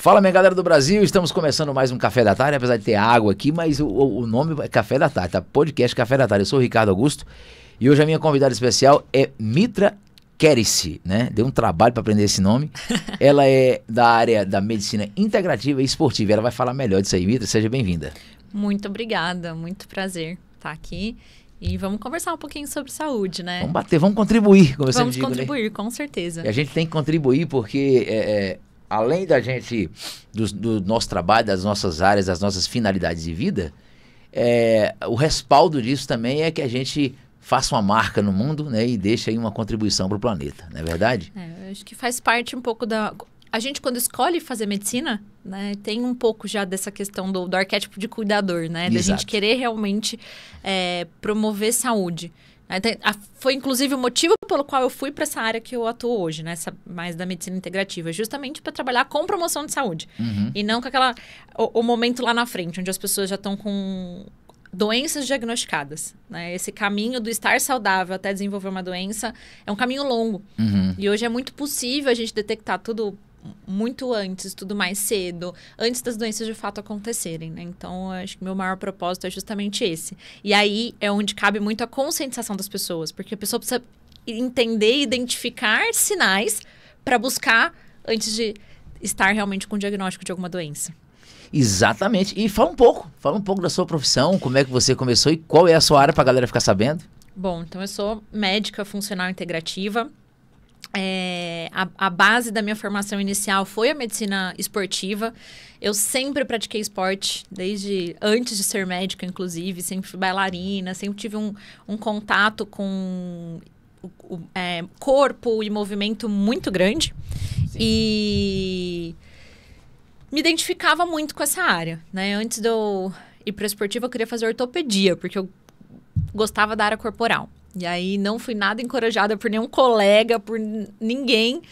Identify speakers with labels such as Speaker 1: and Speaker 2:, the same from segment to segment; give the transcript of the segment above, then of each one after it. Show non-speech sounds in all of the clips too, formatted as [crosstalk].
Speaker 1: Fala, minha galera do Brasil. Estamos começando mais um Café da Tarde, apesar de ter água aqui, mas o, o nome é Café da Tarde, tá? Podcast Café da Tarde. Eu sou o Ricardo Augusto e hoje a minha convidada especial é Mitra Kerice, né? Deu um trabalho para aprender esse nome. [laughs] Ela é da área da medicina integrativa e esportiva. Ela vai falar melhor disso aí, Mitra. Seja bem-vinda.
Speaker 2: Muito obrigada, muito prazer estar tá aqui. E vamos conversar um pouquinho sobre saúde, né? Vamos
Speaker 1: bater, vamos contribuir, como eu Vamos digo, né? contribuir,
Speaker 2: né? com certeza. E a
Speaker 1: gente tem que contribuir porque é, é além da gente, do, do, nosso trabalho, das nossas áreas, das nossas finalidades de vida, é, o respaldo disso também é que a gente faça uma marca no mundo né, e deixe aí uma contribuição para o planeta, não é verdade?
Speaker 2: É, acho que faz parte um pouco da. A gente, quando escolhe fazer medicina, né, tem um pouco já dessa questão do, do arquétipo de cuidador, né? Exato. Da gente querer realmente é, promover saúde. Foi inclusive o motivo pelo qual eu fui para essa área que eu atuo hoje, né? Essa, mais da medicina integrativa, justamente para trabalhar com promoção de saúde. Uhum. E não com aquela. O, o momento lá na frente, onde as pessoas já estão com doenças diagnosticadas. Né? Esse caminho do estar saudável até desenvolver uma doença é um caminho longo. Uhum. E hoje é muito possível a gente detectar tudo muito antes, tudo mais cedo, antes das doenças de fato acontecerem, né? Então, acho que meu maior propósito é justamente esse. E aí é onde cabe muito a conscientização das pessoas, porque a pessoa precisa entender, e identificar sinais para buscar antes de estar realmente com o diagnóstico de alguma doença.
Speaker 1: Exatamente. E fala um pouco, fala um pouco da sua profissão, como é que você começou e qual é a sua área para a galera ficar sabendo.
Speaker 2: Bom, então eu sou médica funcional integrativa. É, a, a, base da minha formação inicial foi a medicina esportiva. Eu sempre pratiquei esporte, desde antes de ser médica, inclusive. Sempre fui bailarina, sempre tive um, um contato com o, o é, corpo e movimento muito grande. Sim. E me identificava muito com essa área. Né? Antes de eu ir para esportivo eu queria fazer ortopedia, porque eu gostava da área corporal. E aí não fui nada encorajada por nenhum colega, por ninguém.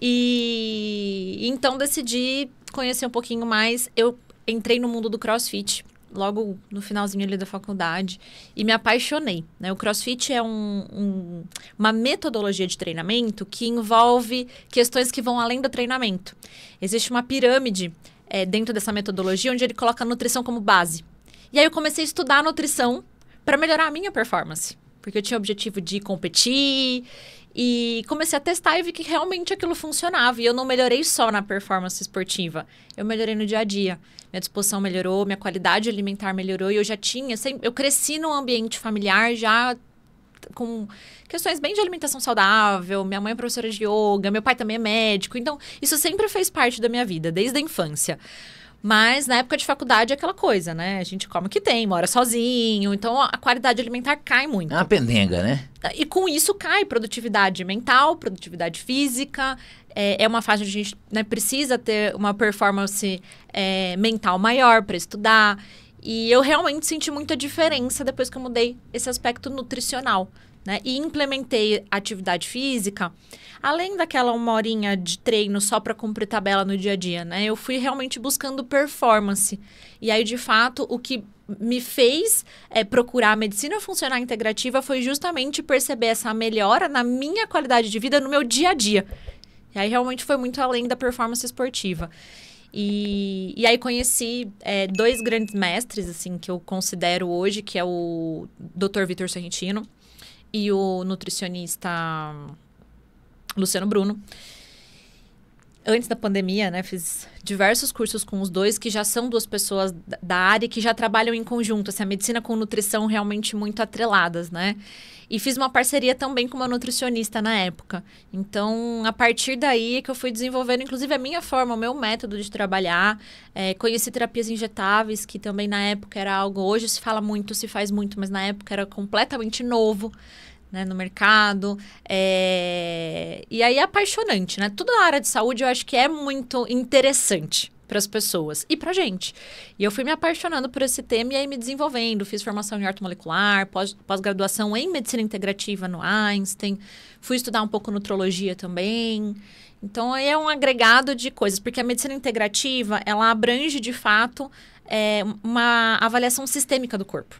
Speaker 2: E então decidi conhecer um pouquinho mais. Eu entrei no mundo do CrossFit logo no finalzinho ali da faculdade e me apaixonei. Né? O CrossFit é um, um, uma metodologia de treinamento que envolve questões que vão além do treinamento. Existe uma pirâmide é, dentro dessa metodologia onde ele coloca a nutrição como base. E aí eu comecei a estudar nutrição para melhorar a minha performance. Porque eu tinha o objetivo de competir e comecei a testar e vi que realmente aquilo funcionava. E eu não melhorei só na performance esportiva, eu melhorei no dia a dia. Minha disposição melhorou, minha qualidade alimentar melhorou e eu já tinha, eu cresci num ambiente familiar já com questões bem de alimentação saudável. Minha mãe é professora de yoga, meu pai também é médico. Então, isso sempre fez parte da minha vida, desde a infância. Mas na época de faculdade é aquela coisa, né? A gente come o que tem, mora sozinho, então a qualidade alimentar cai muito. É uma
Speaker 1: pendenga, né?
Speaker 2: E com isso cai produtividade mental, produtividade física. É, é uma fase onde a gente né, precisa ter uma performance é, mental maior para estudar. E eu realmente senti muita diferença depois que eu mudei esse aspecto nutricional né? E implementei atividade física, além daquela uma horinha de treino só para cumprir tabela no dia a dia, né? Eu fui realmente buscando performance. E aí, de fato, o que me fez é, procurar a medicina funcional integrativa foi justamente perceber essa melhora na minha qualidade de vida, no meu dia a dia. E aí realmente foi muito além da performance esportiva. E, e aí conheci é, dois grandes mestres, assim, que eu considero hoje, que é o Dr. Vitor Sorrentino, e o nutricionista hum, Luciano Bruno antes da pandemia, né, fiz diversos cursos com os dois que já são duas pessoas da área que já trabalham em conjunto, assim, a medicina com nutrição realmente muito atreladas, né? E fiz uma parceria também com uma nutricionista na época. Então, a partir daí é que eu fui desenvolvendo, inclusive, a minha forma, o meu método de trabalhar. É, conheci terapias injetáveis, que também na época era algo. Hoje se fala muito, se faz muito, mas na época era completamente novo né, no mercado. É... E aí é apaixonante, né? tudo na área de saúde eu acho que é muito interessante para as pessoas e para gente. E eu fui me apaixonando por esse tema e aí me desenvolvendo. Fiz formação em arte molecular, pós-graduação em medicina integrativa no Einstein, fui estudar um pouco nutrologia também. Então é um agregado de coisas, porque a medicina integrativa ela abrange de fato é, uma avaliação sistêmica do corpo.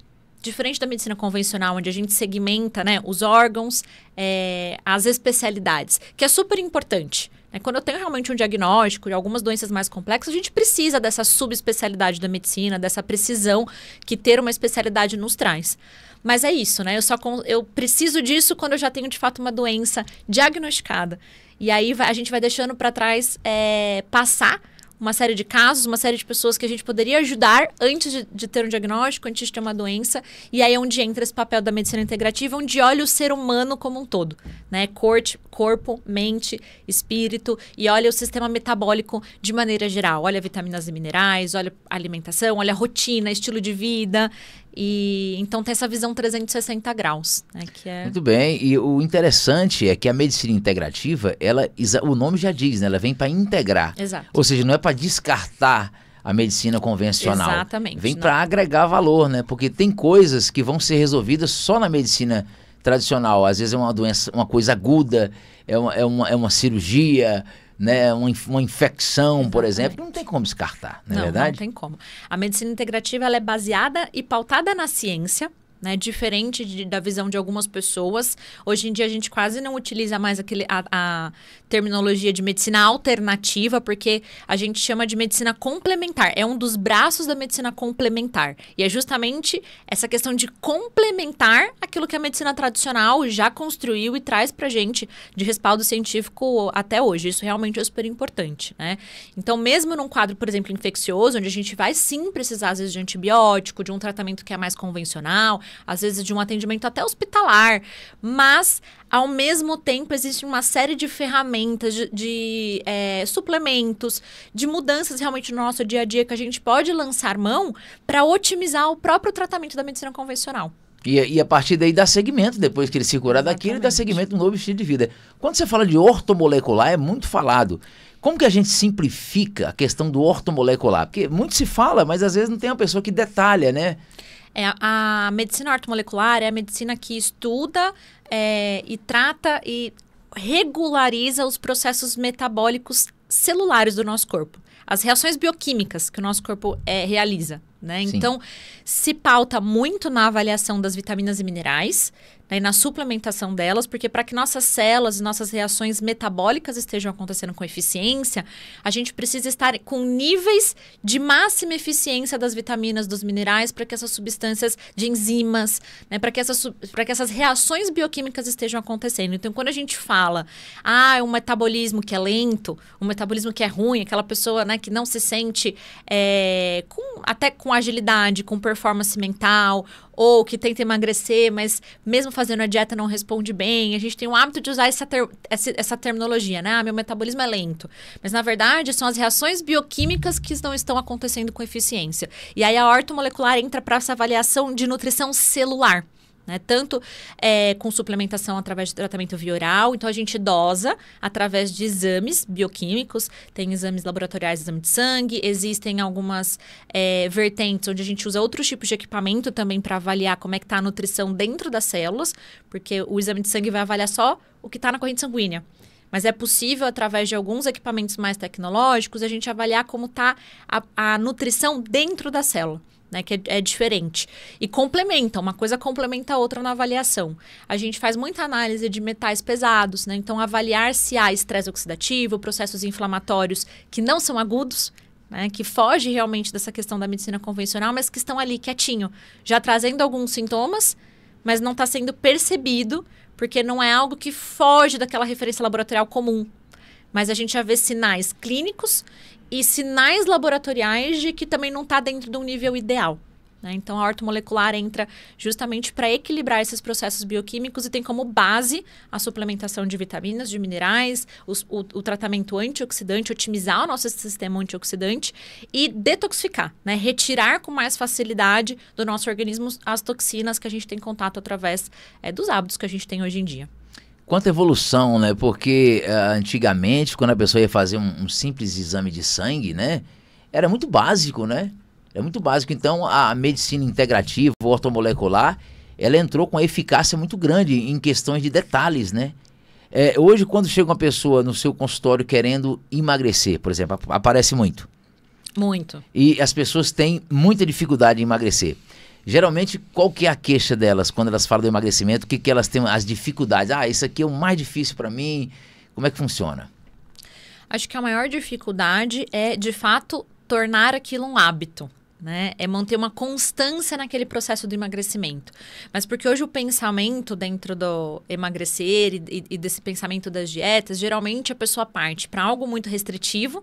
Speaker 2: Diferente da medicina convencional, onde a gente segmenta né, os órgãos, é, as especialidades, que é super importante. Né? Quando eu tenho realmente um diagnóstico de algumas doenças mais complexas, a gente precisa dessa subespecialidade da medicina, dessa precisão que ter uma especialidade nos traz. Mas é isso, né? Eu só eu preciso disso quando eu já tenho de fato uma doença diagnosticada. E aí vai, a gente vai deixando para trás é, passar uma série de casos, uma série de pessoas que a gente poderia ajudar antes de, de, ter um diagnóstico, antes de ter uma doença. E aí é onde entra esse papel da medicina integrativa, onde olha o ser humano como um todo, né? Corte, corpo, mente, espírito e olha o sistema metabólico de maneira geral. Olha vitaminas e minerais, olha alimentação, olha rotina, estilo de vida. E então tem essa visão 360 graus, né, que é Muito
Speaker 1: bem. E o interessante é que a medicina integrativa, ela o nome já diz, né, ela vem para integrar. Exato. Ou seja, não é para descartar a medicina convencional. Exatamente. Vem para agregar valor, né? Porque tem coisas que vão ser resolvidas só na medicina tradicional. Às vezes é uma doença, uma coisa aguda, é uma, é uma, é uma cirurgia, né, uma, uma infecção, Exatamente. por exemplo, não tem como descartar, não é não, verdade? Não tem
Speaker 2: como. A medicina integrativa ela é baseada e pautada na ciência, né? Diferente de, da visão de algumas pessoas. Hoje em dia a gente quase não utiliza mais aquele, a, a, terminologia de medicina alternativa, porque a gente chama de medicina complementar. É um dos braços da medicina complementar. E é justamente essa questão de complementar aquilo que a medicina tradicional já construiu e traz pra gente de respaldo científico até hoje. Isso realmente é super importante, né? Então, mesmo num quadro, por exemplo, infeccioso, onde a gente vai sim precisar às vezes de antibiótico, de um tratamento que é mais convencional, às vezes de um atendimento até hospitalar, mas ao mesmo tempo existe uma série de ferramentas, de, de é, suplementos, de mudanças realmente no nosso dia a dia que a gente pode lançar mão para otimizar o próprio tratamento da medicina convencional.
Speaker 1: E, e, a partir daí dá segmento, depois que ele se curar daquilo, ele dá segmento no novo estilo de vida. Quando você fala de ortomolecular, é muito falado. Como que a gente simplifica a questão do ortomolecular? Porque muito se fala, mas às vezes não tem uma pessoa que detalha, né?
Speaker 2: É, a medicina ortomolecular é a medicina que estuda é, e trata e regulariza os processos metabólicos celulares do nosso corpo. As reações bioquímicas que o nosso corpo é, realiza. Né? Então, se pauta muito na avaliação das vitaminas e minerais, né, na suplementação delas, porque para que nossas células e nossas reações metabólicas estejam acontecendo com eficiência, a gente precisa estar com níveis de máxima eficiência das vitaminas, dos minerais, para que essas substâncias de enzimas, né, para que, essas, que essas reações bioquímicas estejam acontecendo. Então, quando a gente fala, ah, um metabolismo que é lento, um metabolismo que é ruim, aquela pessoa né, que não se sente é, com, até com agilidade, com performance mental, ou que tenta emagrecer, mas mesmo fazendo a dieta não responde bem. A gente tem o hábito de usar essa, ter essa, essa terminologia, né? Ah, meu metabolismo é lento. Mas na verdade são as reações bioquímicas que não estão acontecendo com eficiência. E aí a ortomolecular entra para essa avaliação de nutrição celular. Né? Tanto é, com suplementação através de tratamento via oral, então a gente dosa através de exames bioquímicos, tem exames laboratoriais, exame de sangue, existem algumas é, vertentes onde a gente usa outros tipos de equipamento também para avaliar como é que está a nutrição dentro das células, porque o exame de sangue vai avaliar só o que está na corrente sanguínea. Mas é possível, através de alguns equipamentos mais tecnológicos, a gente avaliar como está a, a nutrição dentro da célula né, que é, é, diferente. E complementa, uma coisa complementa a outra na avaliação. A gente faz muita análise de metais pesados, né? Então, avaliar se há estresse oxidativo, processos inflamatórios que não são agudos, né, que foge realmente dessa questão da medicina convencional, mas que estão ali quietinho, já trazendo alguns sintomas, mas não está sendo percebido, porque não é algo que foge daquela referência laboratorial comum. Mas a gente já vê sinais clínicos e sinais laboratoriais de que também não está dentro de um nível ideal. Né? Então, a ortomolecular entra justamente para equilibrar esses processos bioquímicos e tem como base a suplementação de vitaminas, de minerais, os, o, o, tratamento antioxidante, otimizar o nosso sistema antioxidante e detoxificar, né? retirar com mais facilidade do nosso organismo as toxinas que a gente tem contato através é, dos hábitos que a gente tem hoje em dia.
Speaker 1: Quanta evolução, né? Porque uh, antigamente, quando a pessoa ia fazer um, um, simples exame de sangue, né? Era muito básico, né? Era muito básico. Então, a medicina integrativa, ortomolecular, ela entrou com eficácia muito grande em questões de detalhes, né? É, hoje, quando chega uma pessoa no seu consultório querendo emagrecer, por exemplo, aparece muito. Muito. E as pessoas têm muita dificuldade em emagrecer. Geralmente, qual que é a queixa delas quando elas falam do emagrecimento? O que, que elas têm, as dificuldades? Ah, isso aqui é o mais difícil para mim. Como é que funciona?
Speaker 2: Acho que a maior dificuldade é, de fato, tornar aquilo um hábito. Né? É manter uma constância naquele processo do emagrecimento. Mas porque hoje o pensamento dentro do emagrecer e, e desse pensamento das dietas, geralmente a pessoa parte para algo muito restritivo,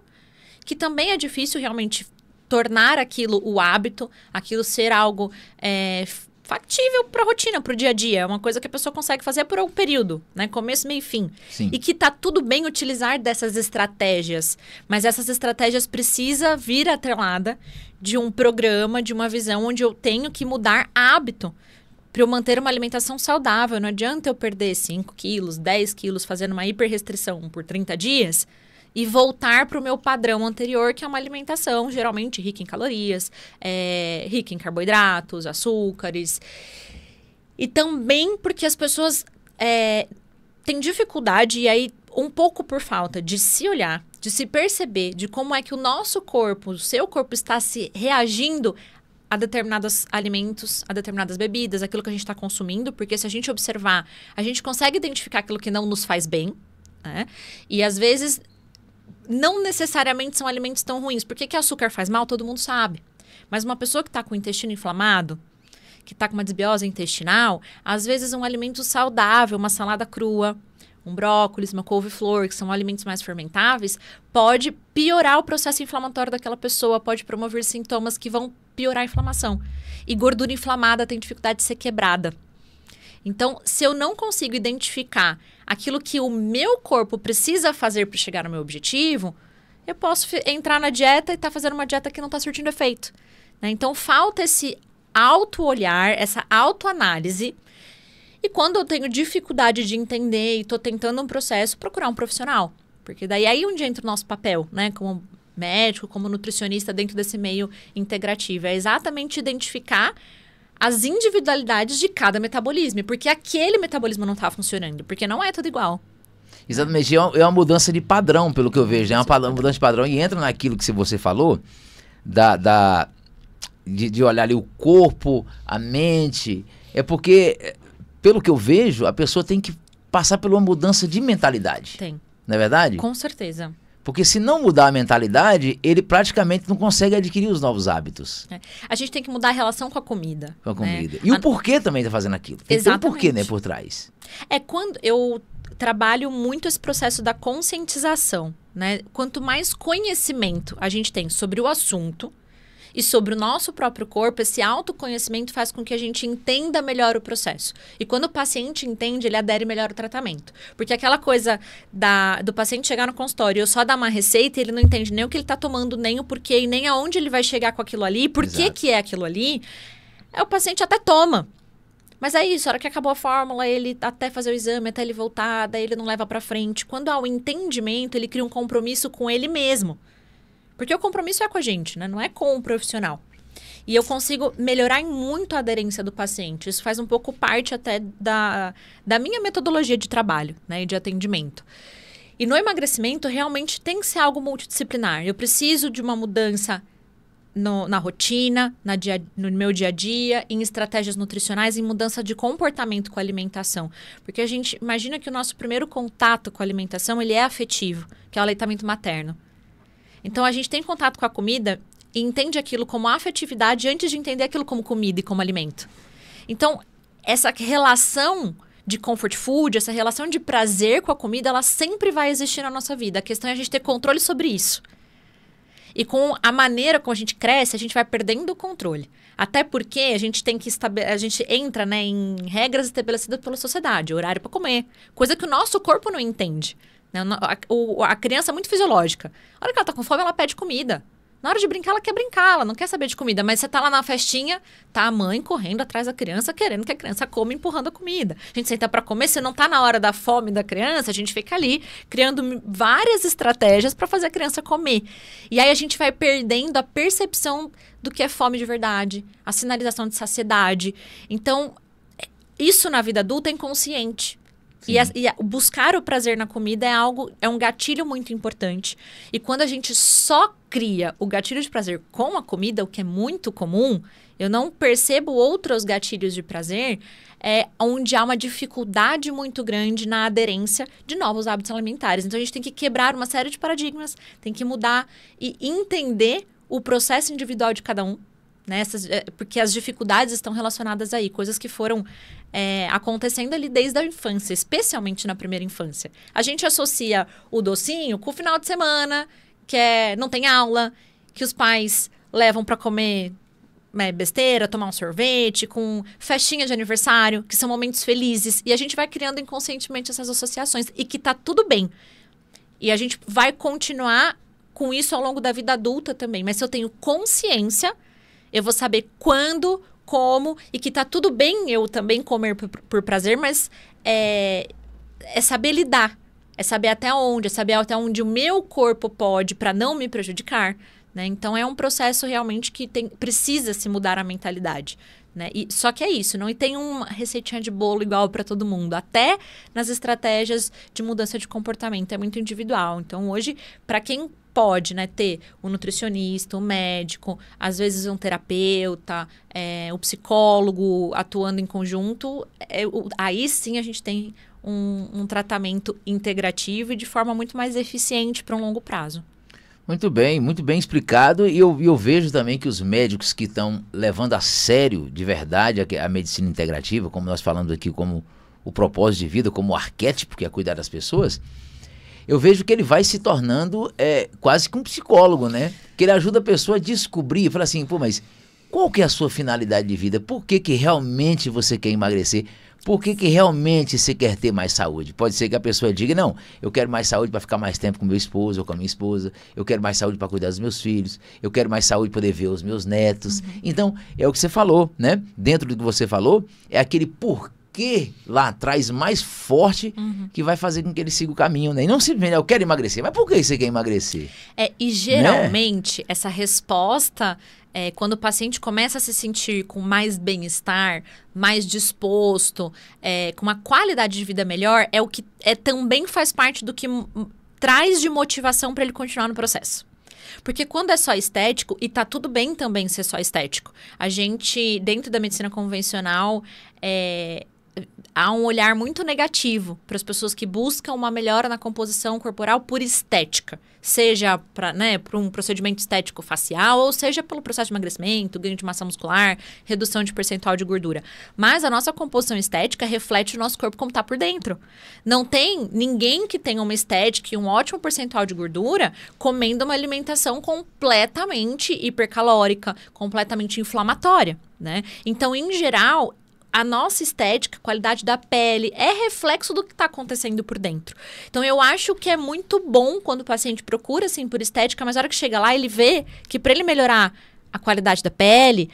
Speaker 2: que também é difícil realmente tornar aquilo o hábito, aquilo ser algo é, factível para a rotina, para o dia a dia. É uma coisa que a pessoa consegue fazer por algum período, né? Começo, meio e fim. Sim. E que tá tudo bem utilizar dessas estratégias. Mas essas estratégias precisa vir atrelada de um programa, de uma visão onde eu tenho que mudar hábito para eu manter uma alimentação saudável. Não adianta eu perder 5 quilos, 10 quilos fazendo uma hiperrestrição por 30 dias e voltar para o meu padrão anterior, que é uma alimentação geralmente rica em calorias, é, rica em carboidratos, açúcares. E também porque as pessoas é, têm dificuldade, e aí um pouco por falta de se olhar, de se perceber de como é que o nosso corpo, o seu corpo está se reagindo a determinados alimentos, a determinadas bebidas, aquilo que a gente está consumindo, porque se a gente observar, a gente consegue identificar aquilo que não nos faz bem, né? E às vezes não necessariamente são alimentos tão ruins. Por que, que açúcar faz mal, todo mundo sabe. Mas uma pessoa que está com o intestino inflamado, que está com uma desbiose intestinal, às vezes um alimento saudável, uma salada crua, um brócolis, uma couve-flor, que são alimentos mais fermentáveis, pode piorar o processo inflamatório daquela pessoa, pode promover sintomas que vão piorar a inflamação. E gordura inflamada tem dificuldade de ser quebrada. Então, se eu não consigo identificar aquilo que o meu corpo precisa fazer para chegar no meu objetivo, eu posso entrar na dieta e estar tá fazendo uma dieta que não está surtindo efeito. Né? Então, falta esse auto-olhar, essa autoanálise. E quando eu tenho dificuldade de entender e estou tentando um processo, procurar um profissional. Porque daí aí é onde entra o nosso papel, né? Como médico, como nutricionista dentro desse meio integrativo. É exatamente identificar as individualidades de cada metabolismo, porque aquele metabolismo não está funcionando, porque não é tudo igual.
Speaker 1: Exatamente, é, é uma, mudança de padrão, pelo que eu vejo, é uma, uma mudança de padrão e entra naquilo que você falou da, da de, de olhar ali o corpo, a mente, é porque eh, pelo que eu vejo, a pessoa tem que passar por uma mudança de mentalidade. Tem. Não é verdade? Com certeza. Porque se não mudar a mentalidade, ele praticamente não consegue adquirir os novos hábitos.
Speaker 2: É. A gente tem que mudar a relação com a comida. Com a né? comida. Né? E a... o porquê
Speaker 1: também tá fazendo aquilo. Tem Exatamente. um porquê, né, por trás.
Speaker 2: É quando eu trabalho muito esse processo da conscientização, né? Quanto mais conhecimento a gente tem sobre o assunto, e sobre o nosso próprio corpo, esse autoconhecimento faz com que a gente entenda melhor o processo. E quando o paciente entende, ele adere melhor ao tratamento. Porque aquela coisa da, do paciente chegar no consultório e eu só dar uma receita, ele não entende nem o que ele está tomando, nem o porquê, e nem aonde ele vai chegar com aquilo ali, por que, que é aquilo ali. É, o paciente até toma, mas é isso, a hora que acabou a fórmula, ele até fazer o exame, até ele voltar, daí ele não leva para frente. Quando há o entendimento, ele cria um compromisso com ele mesmo. Porque o compromisso é com a gente, né? Não é com o profissional. E eu consigo melhorar em muito a aderência do paciente. Isso faz um pouco parte até da, da minha metodologia de trabalho né, e de atendimento. E no emagrecimento, realmente tem que ser algo multidisciplinar. Eu preciso de uma mudança no, na rotina, na dia, no meu dia a dia, em estratégias nutricionais, em mudança de comportamento com a alimentação. Porque a gente imagina que o nosso primeiro contato com a alimentação ele é afetivo, que é o aleitamento materno. Então a gente tem contato com a comida e entende aquilo como afetividade antes de entender aquilo como comida e como alimento. Então, essa relação de comfort food, essa relação de prazer com a comida, ela sempre vai existir na nossa vida. A questão é a gente ter controle sobre isso. E com a maneira como a gente cresce, a gente vai perdendo o controle. Até porque a gente tem que a gente entra né, em regras estabelecidas pela sociedade, horário para comer, coisa que o nosso corpo não entende. Né? A, a criança é muito fisiológica. Na hora que ela tá com fome, ela pede comida. Na hora de brincar, ela quer brincar, ela não quer saber de comida. Mas você tá lá na festinha, tá a mãe correndo atrás da criança, querendo que a criança coma, empurrando a comida. A gente senta para comer, se não tá na hora da fome da criança, a gente fica ali criando várias estratégias para fazer a criança comer. E aí a gente vai perdendo a percepção do que é fome de verdade, a sinalização de saciedade. Então, é, isso na vida adulta é inconsciente. E, a, e a, buscar o prazer na comida é algo, é um gatilho muito importante. E quando a gente só cria o gatilho de prazer com a comida, o que é muito comum, eu não percebo outros gatilhos de prazer, é onde há uma dificuldade muito grande na aderência de novos hábitos alimentares. Então a gente tem que quebrar uma série de paradigmas, tem que mudar e entender o processo individual de cada um né? Essas, eh, porque as dificuldades estão relacionadas aí, coisas que foram é, acontecendo ali desde a infância, especialmente na primeira infância. A gente associa o docinho com o final de semana, que é, não tem aula, que os pais levam para comer né, besteira, tomar um sorvete, com festinha de aniversário, que são momentos felizes. E a gente vai criando inconscientemente essas associações e que tá tudo bem. E a gente vai continuar com isso ao longo da vida adulta também. Mas se eu tenho consciência eu vou saber quando, como e que tá tudo bem eu também comer por, por prazer, mas é, é saber lidar. É saber até onde, é saber até onde o meu corpo pode para não me prejudicar. Né? Então é um processo realmente que tem, precisa se mudar a mentalidade. Né? E, só que é isso, não tem uma receitinha de bolo igual para todo mundo. Até nas estratégias de mudança de comportamento é muito individual. Então hoje, para quem pode, né, ter o um nutricionista, o um médico, às vezes um terapeuta, é, o um psicólogo atuando em conjunto, é, o, aí sim a gente tem um, um tratamento integrativo e de forma muito mais eficiente para um longo prazo.
Speaker 1: Muito bem, muito bem explicado. E eu, eu vejo também que os médicos que estão levando a sério, de verdade, a, a, medicina integrativa, como nós falamos aqui, como o propósito de vida, como o arquétipo, que é cuidar das pessoas, eu vejo que ele vai se tornando é, quase que um psicólogo, né? Que ele ajuda a pessoa a descobrir, fala assim, pô, mas qual que é a sua finalidade de vida? Por que, que realmente você quer emagrecer? Por que, que realmente você quer ter mais saúde? Pode ser que a pessoa diga, não, eu quero mais saúde para ficar mais tempo com meu esposo ou com a minha esposa, eu quero mais saúde para cuidar dos meus filhos, eu quero mais saúde para poder ver os meus netos. Uhum. Então, é o que você falou, né? Dentro do que você falou, é aquele porquê que lá atrás mais forte uhum. que vai fazer com que ele siga o caminho, né? E não vende, ah, eu quero emagrecer. Mas por que você quer emagrecer?
Speaker 2: É, e né? geralmente né? essa resposta é, quando o paciente começa a se sentir com mais bem-estar, mais disposto, é, com uma qualidade de vida melhor, é o que é, também faz parte do que traz de motivação para ele continuar no processo. Porque quando é só estético, e tá tudo bem também ser só estético. A gente, dentro da medicina convencional, é, há um olhar muito negativo para as pessoas que buscam uma melhora na composição corporal por estética, seja para né, um procedimento estético facial ou seja pelo processo de emagrecimento, ganho de massa muscular, redução de percentual de gordura. Mas a nossa composição estética reflete o nosso corpo como está por dentro. Não tem ninguém que tenha uma estética e um ótimo percentual de gordura comendo uma alimentação completamente hipercalórica, completamente inflamatória. Né? Então, em geral, a nossa estética, a qualidade da pele, é reflexo do que está acontecendo por dentro. Então, eu acho que é muito bom quando o paciente procura, assim, por estética, mas na hora que chega lá, ele vê que para ele melhorar a qualidade da pele,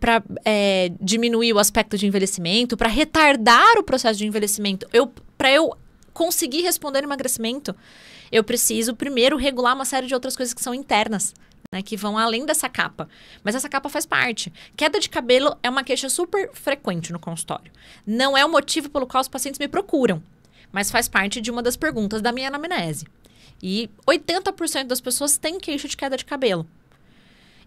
Speaker 2: para é, diminuir o aspecto de envelhecimento, para retardar o processo de envelhecimento, eu, para eu conseguir responder emagrecimento, eu preciso primeiro regular uma série de outras coisas que são internas. Né, que vão além dessa capa. Mas essa capa faz parte. Queda de cabelo é uma queixa super frequente no consultório. Não é o motivo pelo qual os pacientes me procuram, mas faz parte de uma das perguntas da minha anamnese. E 80% das pessoas têm queixa de queda de cabelo.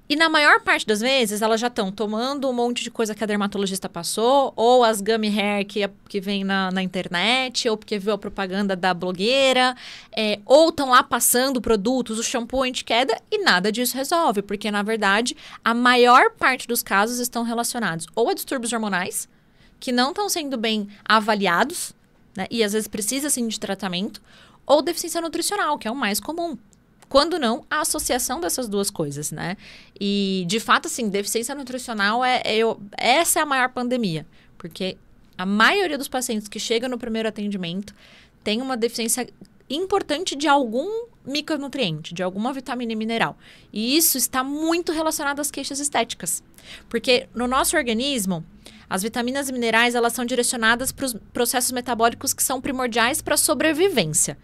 Speaker 2: E na maior parte das vezes, elas já estão tomando um monte de coisa que a dermatologista passou, ou as gummy hair que, que vem na, na internet, ou porque viu a propaganda da blogueira, é, ou estão lá passando produtos, o shampoo anti-queda, e nada disso resolve, porque na verdade, a maior parte dos casos estão relacionados ou a distúrbios hormonais, que não estão sendo bem avaliados, né, e às vezes precisa sim de tratamento, ou deficiência nutricional, que é o mais comum quando não, a associação dessas duas coisas, né? E, de fato, assim, deficiência nutricional é, é eu, essa é a maior pandemia, porque a maioria dos pacientes que chegam no primeiro atendimento tem uma deficiência importante de algum micronutriente, de alguma vitamina e mineral. E isso está muito relacionado às queixas estéticas. Porque no nosso organismo, as vitaminas e minerais, elas são direcionadas para os processos metabólicos que são primordiais para a sobrevivência.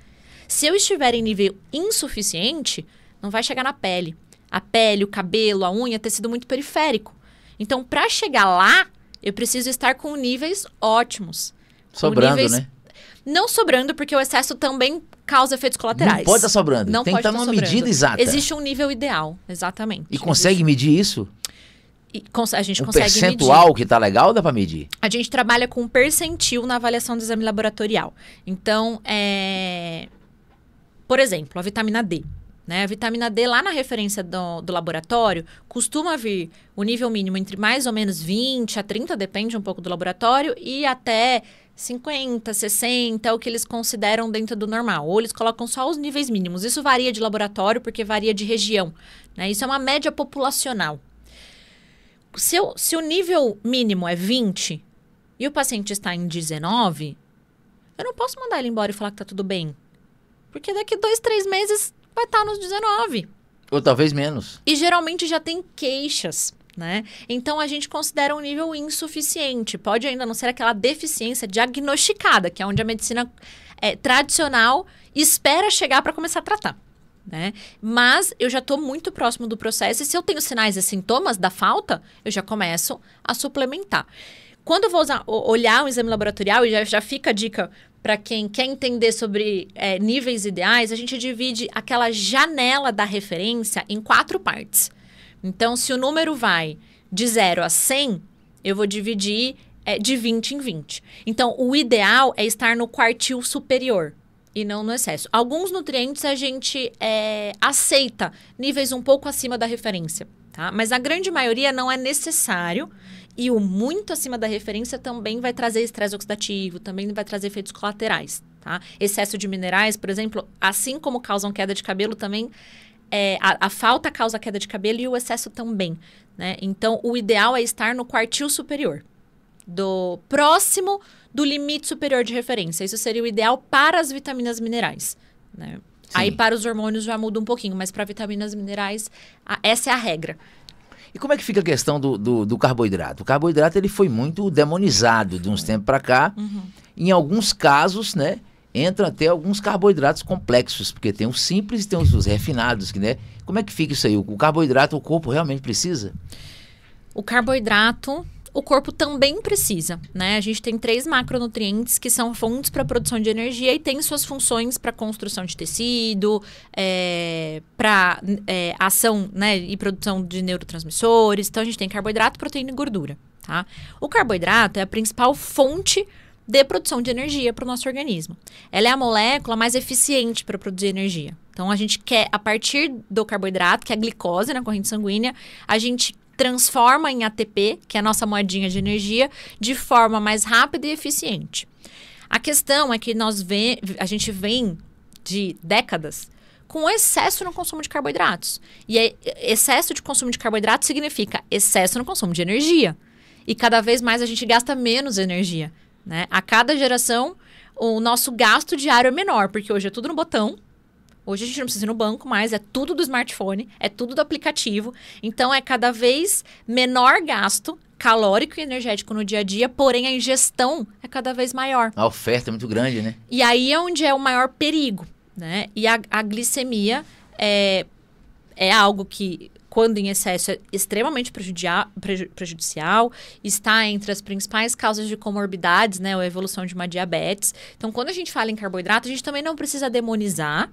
Speaker 2: Se eu estiver em nível insuficiente, não vai chegar na pele. A pele, o cabelo, a unha, tecido muito periférico. Então, para chegar lá, eu preciso estar com níveis ótimos.
Speaker 1: Sobrando, níveis... né?
Speaker 2: Não sobrando, porque o excesso também causa efeitos colaterais. Não pode estar tá sobrando. Não Tem pode que estar numa tá medida exata. Existe um nível ideal, exatamente.
Speaker 1: E consegue Existe. medir isso?
Speaker 2: E a gente um consegue percentual medir.
Speaker 1: que está legal dá para medir?
Speaker 2: A gente trabalha com um percentil na avaliação do exame laboratorial. Então, é... Por exemplo, a vitamina D. Né? A vitamina D, lá na referência do, do, laboratório, costuma vir o nível mínimo entre mais ou menos 20 a 30, depende um pouco do laboratório, e até 50, 60, é o que eles consideram dentro do normal. Ou eles colocam só os níveis mínimos. Isso varia de laboratório, porque varia de região. Né? Isso é uma média populacional. Se, eu, se o nível mínimo é 20 e o paciente está em 19, eu não posso mandar ele embora e falar que está tudo bem. Porque daqui dois, três meses vai estar tá nos 19.
Speaker 1: Ou talvez menos.
Speaker 2: E geralmente já tem queixas. Né? Então a gente considera um nível insuficiente. Pode ainda não ser aquela deficiência diagnosticada, que é onde a medicina é, tradicional espera chegar para começar a tratar. Né? Mas eu já estou muito próximo do processo e se eu tenho sinais e sintomas da falta, eu já começo a suplementar. Quando eu vou usar, olhar um exame laboratorial, e já, já fica a dica para quem quer entender sobre é, níveis ideais, a gente divide aquela janela da referência em quatro partes. Então, se o número vai de 0 a 100, eu vou dividir é, de 20 em 20. Então, o ideal é estar no quartil superior e não no excesso. Alguns nutrientes a gente é, aceita níveis um pouco acima da referência, tá? Mas a grande maioria não é necessário e o muito acima da referência também vai trazer estresse oxidativo, também vai trazer efeitos colaterais, tá? Excesso de minerais, por exemplo, assim como causam queda de cabelo, também é, a, a, falta causa queda de cabelo e o excesso também, né? Então, o ideal é estar no quartil superior, do próximo do limite superior de referência. Isso seria o ideal para as vitaminas minerais, né? Sim. Aí para os hormônios já muda um pouquinho, mas para vitaminas minerais, a, essa é a regra.
Speaker 1: E como é que fica a questão do, do, do carboidrato? O carboidrato ele foi muito demonizado de uns tempos para cá. Uhum. Em alguns casos, né? Entra até alguns carboidratos complexos, porque tem os simples e tem os, os refinados, né? Como é que fica isso aí? O carboidrato o corpo realmente precisa?
Speaker 2: O carboidrato o corpo também precisa, né? A gente tem três macronutrientes que são fontes para produção de energia e tem suas funções para construção de tecido, é, para é, ação né, e produção de neurotransmissores. Então, a gente tem carboidrato, proteína e gordura, tá? O carboidrato é a principal fonte de produção de energia para o nosso organismo. Ela é a molécula mais eficiente para produzir energia. Então, a gente quer, a partir do carboidrato, que é a glicose na corrente sanguínea, a gente transforma em ATP, que é a nossa moedinha de energia, de forma mais rápida e eficiente. A questão é que nós vê, a gente vem de décadas com excesso no consumo de carboidratos. E é, excesso de consumo de carboidratos significa excesso no consumo de energia. E cada vez mais a gente gasta menos energia. Né? A cada geração, o nosso gasto diário é menor, porque hoje é tudo no botão, Hoje a gente não precisa ir no banco mais, é tudo do smartphone, é tudo do aplicativo. Então é cada vez menor gasto calórico e energético no dia a dia, porém a ingestão é cada vez maior.
Speaker 1: A oferta é muito grande, né?
Speaker 2: E aí é onde é o maior perigo, né? E a, a glicemia é, é algo que, quando em excesso, é extremamente prejudicial, está entre as principais causas de comorbidades, né? Ou a evolução de uma diabetes. Então, quando a gente fala em carboidrato, a gente também não precisa demonizar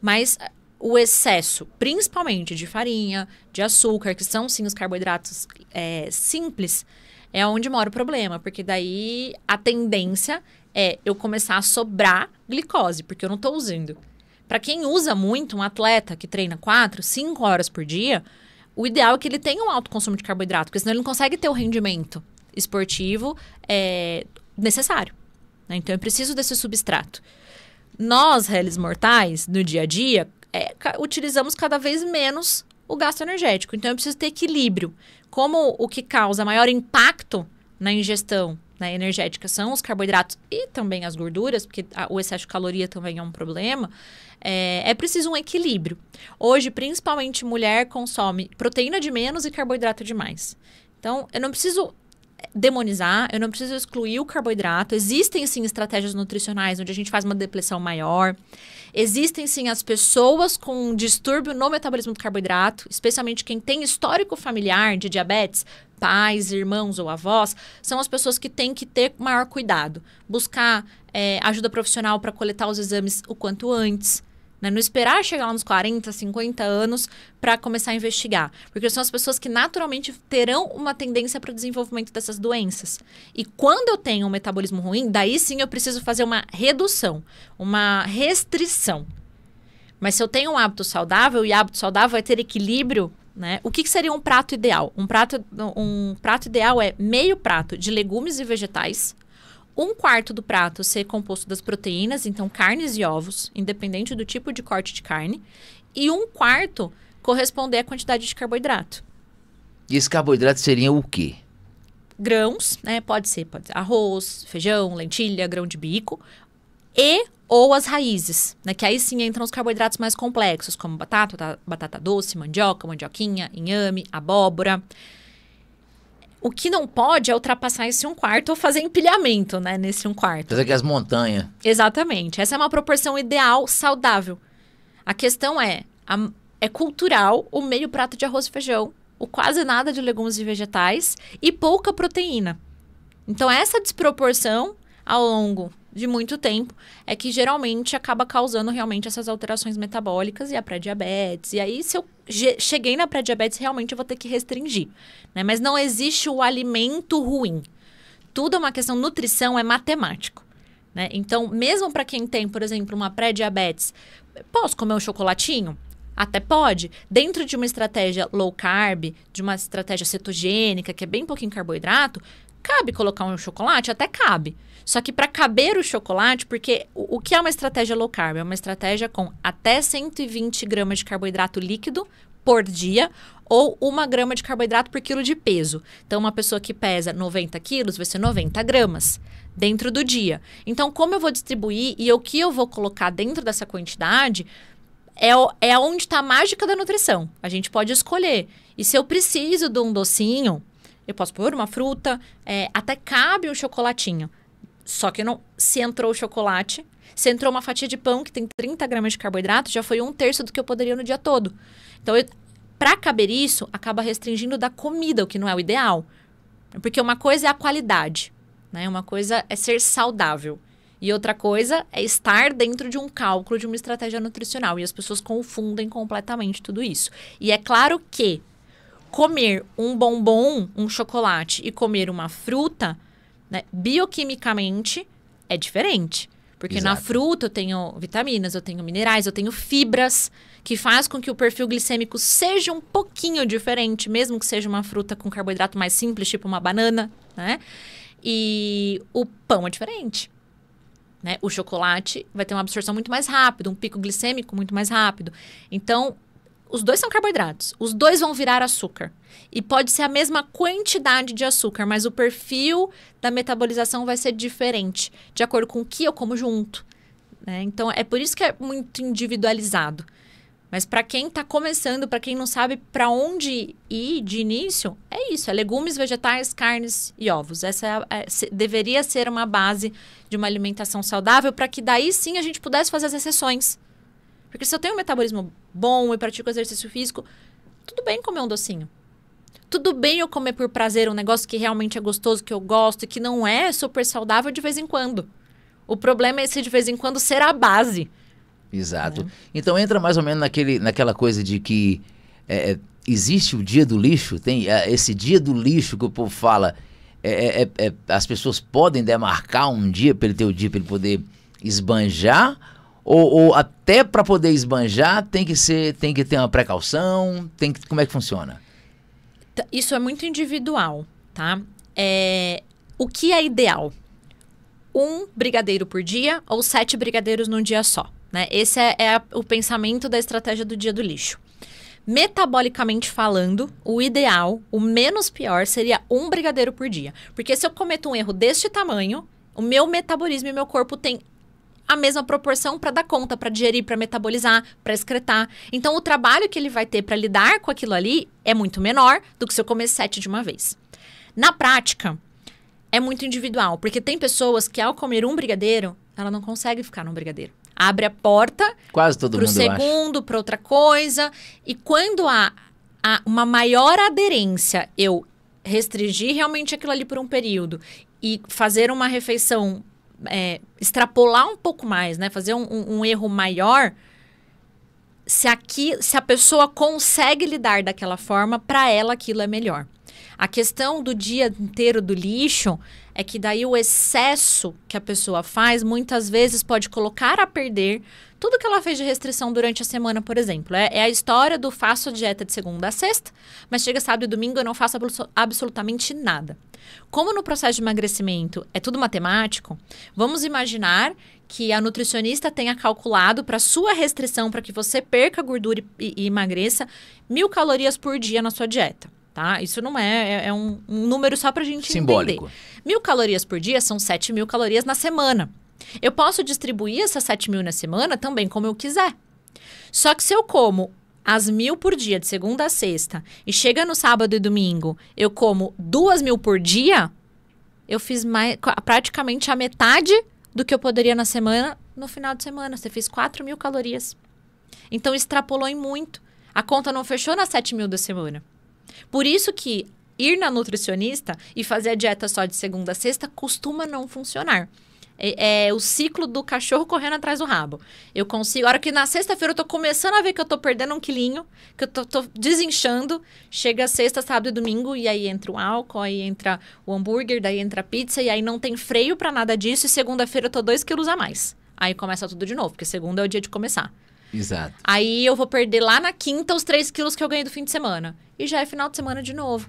Speaker 2: mas eh, o excesso, principalmente de farinha, de açúcar, que são sim os carboidratos é, simples, é onde mora o problema, porque daí a tendência é eu começar a sobrar glicose, porque eu não estou usando. Para quem usa muito, um atleta que treina 4, 5 horas por dia, o ideal é que ele tenha um alto consumo de carboidrato, porque senão ele não consegue ter o rendimento esportivo é, necessário. Né? Então, eu preciso desse substrato. Nós, réis mortais, no dia a dia, é, utilizamos cada vez menos o gasto energético. Então, eu preciso ter equilíbrio. Como o que causa maior impacto na ingestão né, energética são os carboidratos e também as gorduras, porque a, o excesso de caloria também é um problema, é, é preciso um equilíbrio. Hoje, principalmente mulher consome proteína de menos e carboidrato de mais. Então, eu não preciso demonizar, eu não preciso excluir o carboidrato. Existem sim estratégias nutricionais onde a gente faz uma depressão maior. Existem sim as pessoas com distúrbio no metabolismo do carboidrato, especialmente quem tem histórico familiar de diabetes, pais, irmãos ou avós, são as pessoas que têm que ter maior cuidado. Buscar é, ajuda profissional para coletar os exames o quanto antes. Né? Não esperar chegar lá nos 40, 50 anos para começar a investigar. Porque são as pessoas que naturalmente terão uma tendência para o desenvolvimento dessas doenças. E quando eu tenho um metabolismo ruim, daí sim eu preciso fazer uma redução, uma restrição. Mas se eu tenho um hábito saudável, e hábito saudável vai é ter equilíbrio, né? O que, que, seria um prato ideal? Um prato, um prato ideal é meio prato de legumes e vegetais um quarto do prato ser composto das proteínas, então carnes e ovos, independente do tipo de corte de carne, e um quarto corresponder à quantidade de carboidrato.
Speaker 1: E esse carboidrato seria o quê?
Speaker 2: Grãos, né? Pode ser, pode ser arroz, feijão, lentilha, grão de bico e ou as raízes, né? Que aí sim entram os carboidratos mais complexos, como batata, batata doce, mandioca, mandioquinha, inhame, abóbora. O que não pode é ultrapassar esse um quarto ou fazer empilhamento, né? Nesse um quarto. Fazer que
Speaker 1: as montanhas.
Speaker 2: Exatamente. Essa é uma proporção ideal, saudável. A questão é, a, é cultural o meio prato de arroz e feijão, o quase nada de legumes e vegetais e pouca proteína. Então, essa desproporção ao longo de muito tempo, é que geralmente acaba causando realmente essas alterações metabólicas e a pré-diabetes. E aí, se eu cheguei na pré-diabetes, realmente eu vou ter que restringir. Né? Mas não existe o alimento ruim. Tudo é uma questão, nutrição é matemático. Né? Então, mesmo para quem tem, por exemplo, uma pré-diabetes, posso comer um chocolatinho? Até pode, dentro de uma estratégia low carb, de uma estratégia cetogênica, que é bem pouquinho carboidrato, cabe colocar um chocolate? Até cabe. Só que para caber o chocolate, porque o, o, que é uma estratégia low carb? É uma estratégia com até 120 gramas de carboidrato líquido por dia ou uma grama de carboidrato por quilo de peso. Então, uma pessoa que pesa 90 quilos vai ser 90 gramas dentro do dia. Então, como eu vou distribuir e o que eu vou colocar dentro dessa quantidade é, é onde está a mágica da nutrição. A gente pode escolher. E se eu preciso de um docinho, eu posso pôr uma fruta, é, até cabe um chocolatinho. Só que não, se entrou o chocolate, se entrou uma fatia de pão que tem 30 gramas de carboidrato, já foi um terço do que eu poderia no dia todo. Então, para caber isso, acaba restringindo da comida, o que não é o ideal. Porque uma coisa é a qualidade, né? Uma coisa é ser saudável. E outra coisa é estar dentro de um cálculo de uma estratégia nutricional. E as pessoas confundem completamente tudo isso. E é claro que comer um bombom, um chocolate e comer uma fruta né? Bioquimicamente é diferente. Porque Exato. na fruta eu tenho vitaminas, eu tenho minerais, eu tenho fibras, que faz com que o perfil glicêmico seja um pouquinho diferente, mesmo que seja uma fruta com carboidrato mais simples, tipo uma banana, né? E o pão é diferente. Né? O chocolate vai ter uma absorção muito mais rápida, um pico glicêmico muito mais rápido. Então, os dois são carboidratos. Os dois vão virar açúcar. E pode ser a mesma quantidade de açúcar, mas o perfil da metabolização vai ser diferente, de acordo com o que eu como junto. Né? Então, é por isso que é muito individualizado. Mas para quem está começando, para quem não sabe para onde ir de início, é isso: é legumes, vegetais, carnes e ovos. Essa é, é, se, deveria ser uma base de uma alimentação saudável para que daí sim a gente pudesse fazer as exceções. Porque se eu tenho um metabolismo bom, e pratico exercício físico, tudo bem comer um docinho. Tudo bem eu comer por prazer um negócio que realmente é gostoso, que eu gosto e que não é super saudável de vez em quando. O problema é esse de vez em quando ser a base.
Speaker 1: Exato. Né? Então entra mais ou menos naquele, naquela coisa de que é, é, existe o dia do lixo, tem é, esse dia do lixo que o povo fala. É, é, as pessoas podem demarcar um dia para ele ter o dia para ele poder esbanjar ou, ou até para poder esbanjar tem que ser, tem que ter uma precaução, tem que, como é que funciona?
Speaker 2: Tá, isso é muito individual, tá? É, o que é ideal? Um brigadeiro por dia ou sete brigadeiros num dia só, né? Esse é, é o pensamento da estratégia do dia do lixo. Metabolicamente falando, o ideal, o menos pior, seria um brigadeiro por dia. Porque se eu cometo um erro deste tamanho, o meu metabolismo e meu corpo tem a mesma proporção para dar conta, para digerir, para metabolizar, para excretar. Então, o trabalho que ele vai ter para lidar com aquilo ali é muito menor do que se eu comer sete de uma vez. Na prática, é muito individual, porque tem pessoas que ao comer um brigadeiro, ela não consegue ficar num brigadeiro. Abre a porta
Speaker 1: quase todo segundo,
Speaker 2: para outra coisa. E quando há, há uma maior aderência, eu restringir realmente aquilo ali por um período e fazer uma refeição é, extrapolar um pouco mais, né? Fazer um, um, um erro maior se aqui se a pessoa consegue lidar daquela forma para ela aquilo é melhor a questão do dia inteiro do lixo é que daí o excesso que a pessoa faz muitas vezes pode colocar a perder tudo que ela fez de restrição durante a semana, por exemplo. É, é a história do faço dieta de segunda a sexta, mas chega sábado e domingo eu não faço absolutamente nada. Como no processo de emagrecimento é tudo matemático, vamos imaginar que a nutricionista tenha calculado para sua restrição para que você perca gordura e, e emagreça mil calorias por dia na sua dieta tá? Isso não é, é, é um, um, número só pra gente Simbólico. entender. Mil calorias por dia são 7 mil calorias na semana. Eu posso distribuir essas 7 mil na semana também como eu quiser. Só que se eu como as mil por dia, de segunda a sexta, e chega no sábado e domingo, eu como duas mil por dia, eu fiz mais, praticamente a metade do que eu poderia na semana, no final de semana. Você fez 4 mil calorias. Então, extrapolou em muito. A conta não fechou nas 7 mil da semana. Por isso que ir na nutricionista e fazer a dieta só de segunda a sexta costuma não funcionar. É, é, o ciclo do cachorro correndo atrás do rabo. Eu consigo. A hora que na sexta-feira eu tô começando a ver que eu tô perdendo um quilinho, que eu tô, tô desinchando. Chega sexta, sábado e domingo, e aí entra o álcool, aí entra o hambúrguer, daí entra a pizza, e aí não tem freio para nada disso. E segunda-feira eu tô dois quilos a mais. Aí começa tudo de novo, porque segunda é o dia de começar. Exato. Aí eu vou perder lá na quinta os 3 quilos que eu ganhei do fim de semana. E já é final de semana de novo.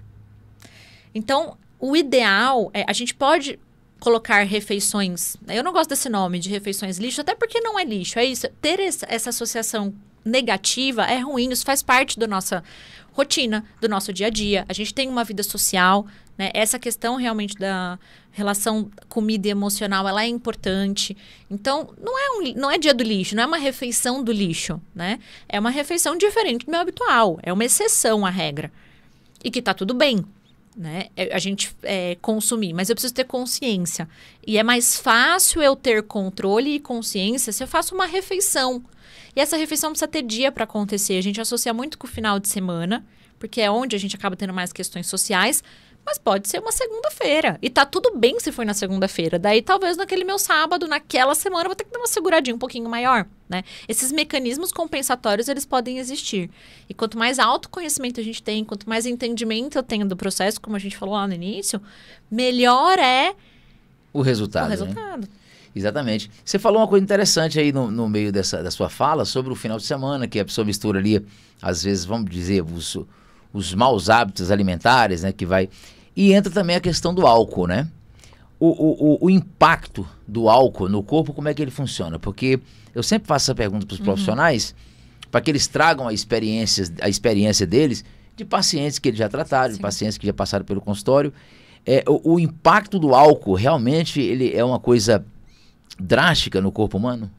Speaker 2: Então, o ideal é a gente pode colocar refeições. Eu não gosto desse nome de refeições lixo, até porque não é lixo, é isso. Ter essa associação negativa é ruim, isso faz parte da nossa rotina, do nosso dia a dia. A gente tem uma vida social, né? Essa questão realmente da relação comida emocional, ela é importante. Então, não é, um, não é dia do lixo, não é uma refeição do lixo, né? É uma refeição diferente do meu habitual, é uma exceção à regra. E que tá tudo bem, né? É, a gente é, consumir, mas eu preciso ter consciência. E é mais fácil eu ter controle e consciência se eu faço uma refeição. E essa refeição precisa ter dia para acontecer. A gente associa muito com o final de semana, porque é onde a gente acaba tendo mais questões sociais, mas pode ser uma segunda-feira. E tá tudo bem se foi na segunda-feira. Daí talvez naquele meu sábado, naquela semana, eu vou ter que dar uma seguradinha um pouquinho maior. Né? Esses mecanismos compensatórios eles podem existir. E quanto mais autoconhecimento a gente tem, quanto mais entendimento eu tenho do processo, como a gente falou lá no início, melhor é
Speaker 1: o resultado. O né? resultado. Né? Exatamente. Você falou uma coisa interessante aí no, no meio dessa da sua fala sobre o final de semana, que a pessoa mistura ali, às vezes, vamos dizer, os, os maus hábitos alimentares, né? Que vai e entra também a questão do álcool, né? O, o, o, impacto do álcool no corpo, como é que ele funciona? Porque eu sempre faço essa pergunta para os uhum. profissionais, para que eles tragam a experiência, a experiência deles de pacientes que eles já trataram, Sim. de pacientes que já passaram pelo consultório. É, o, o, impacto do álcool realmente ele é uma coisa drástica no corpo humano?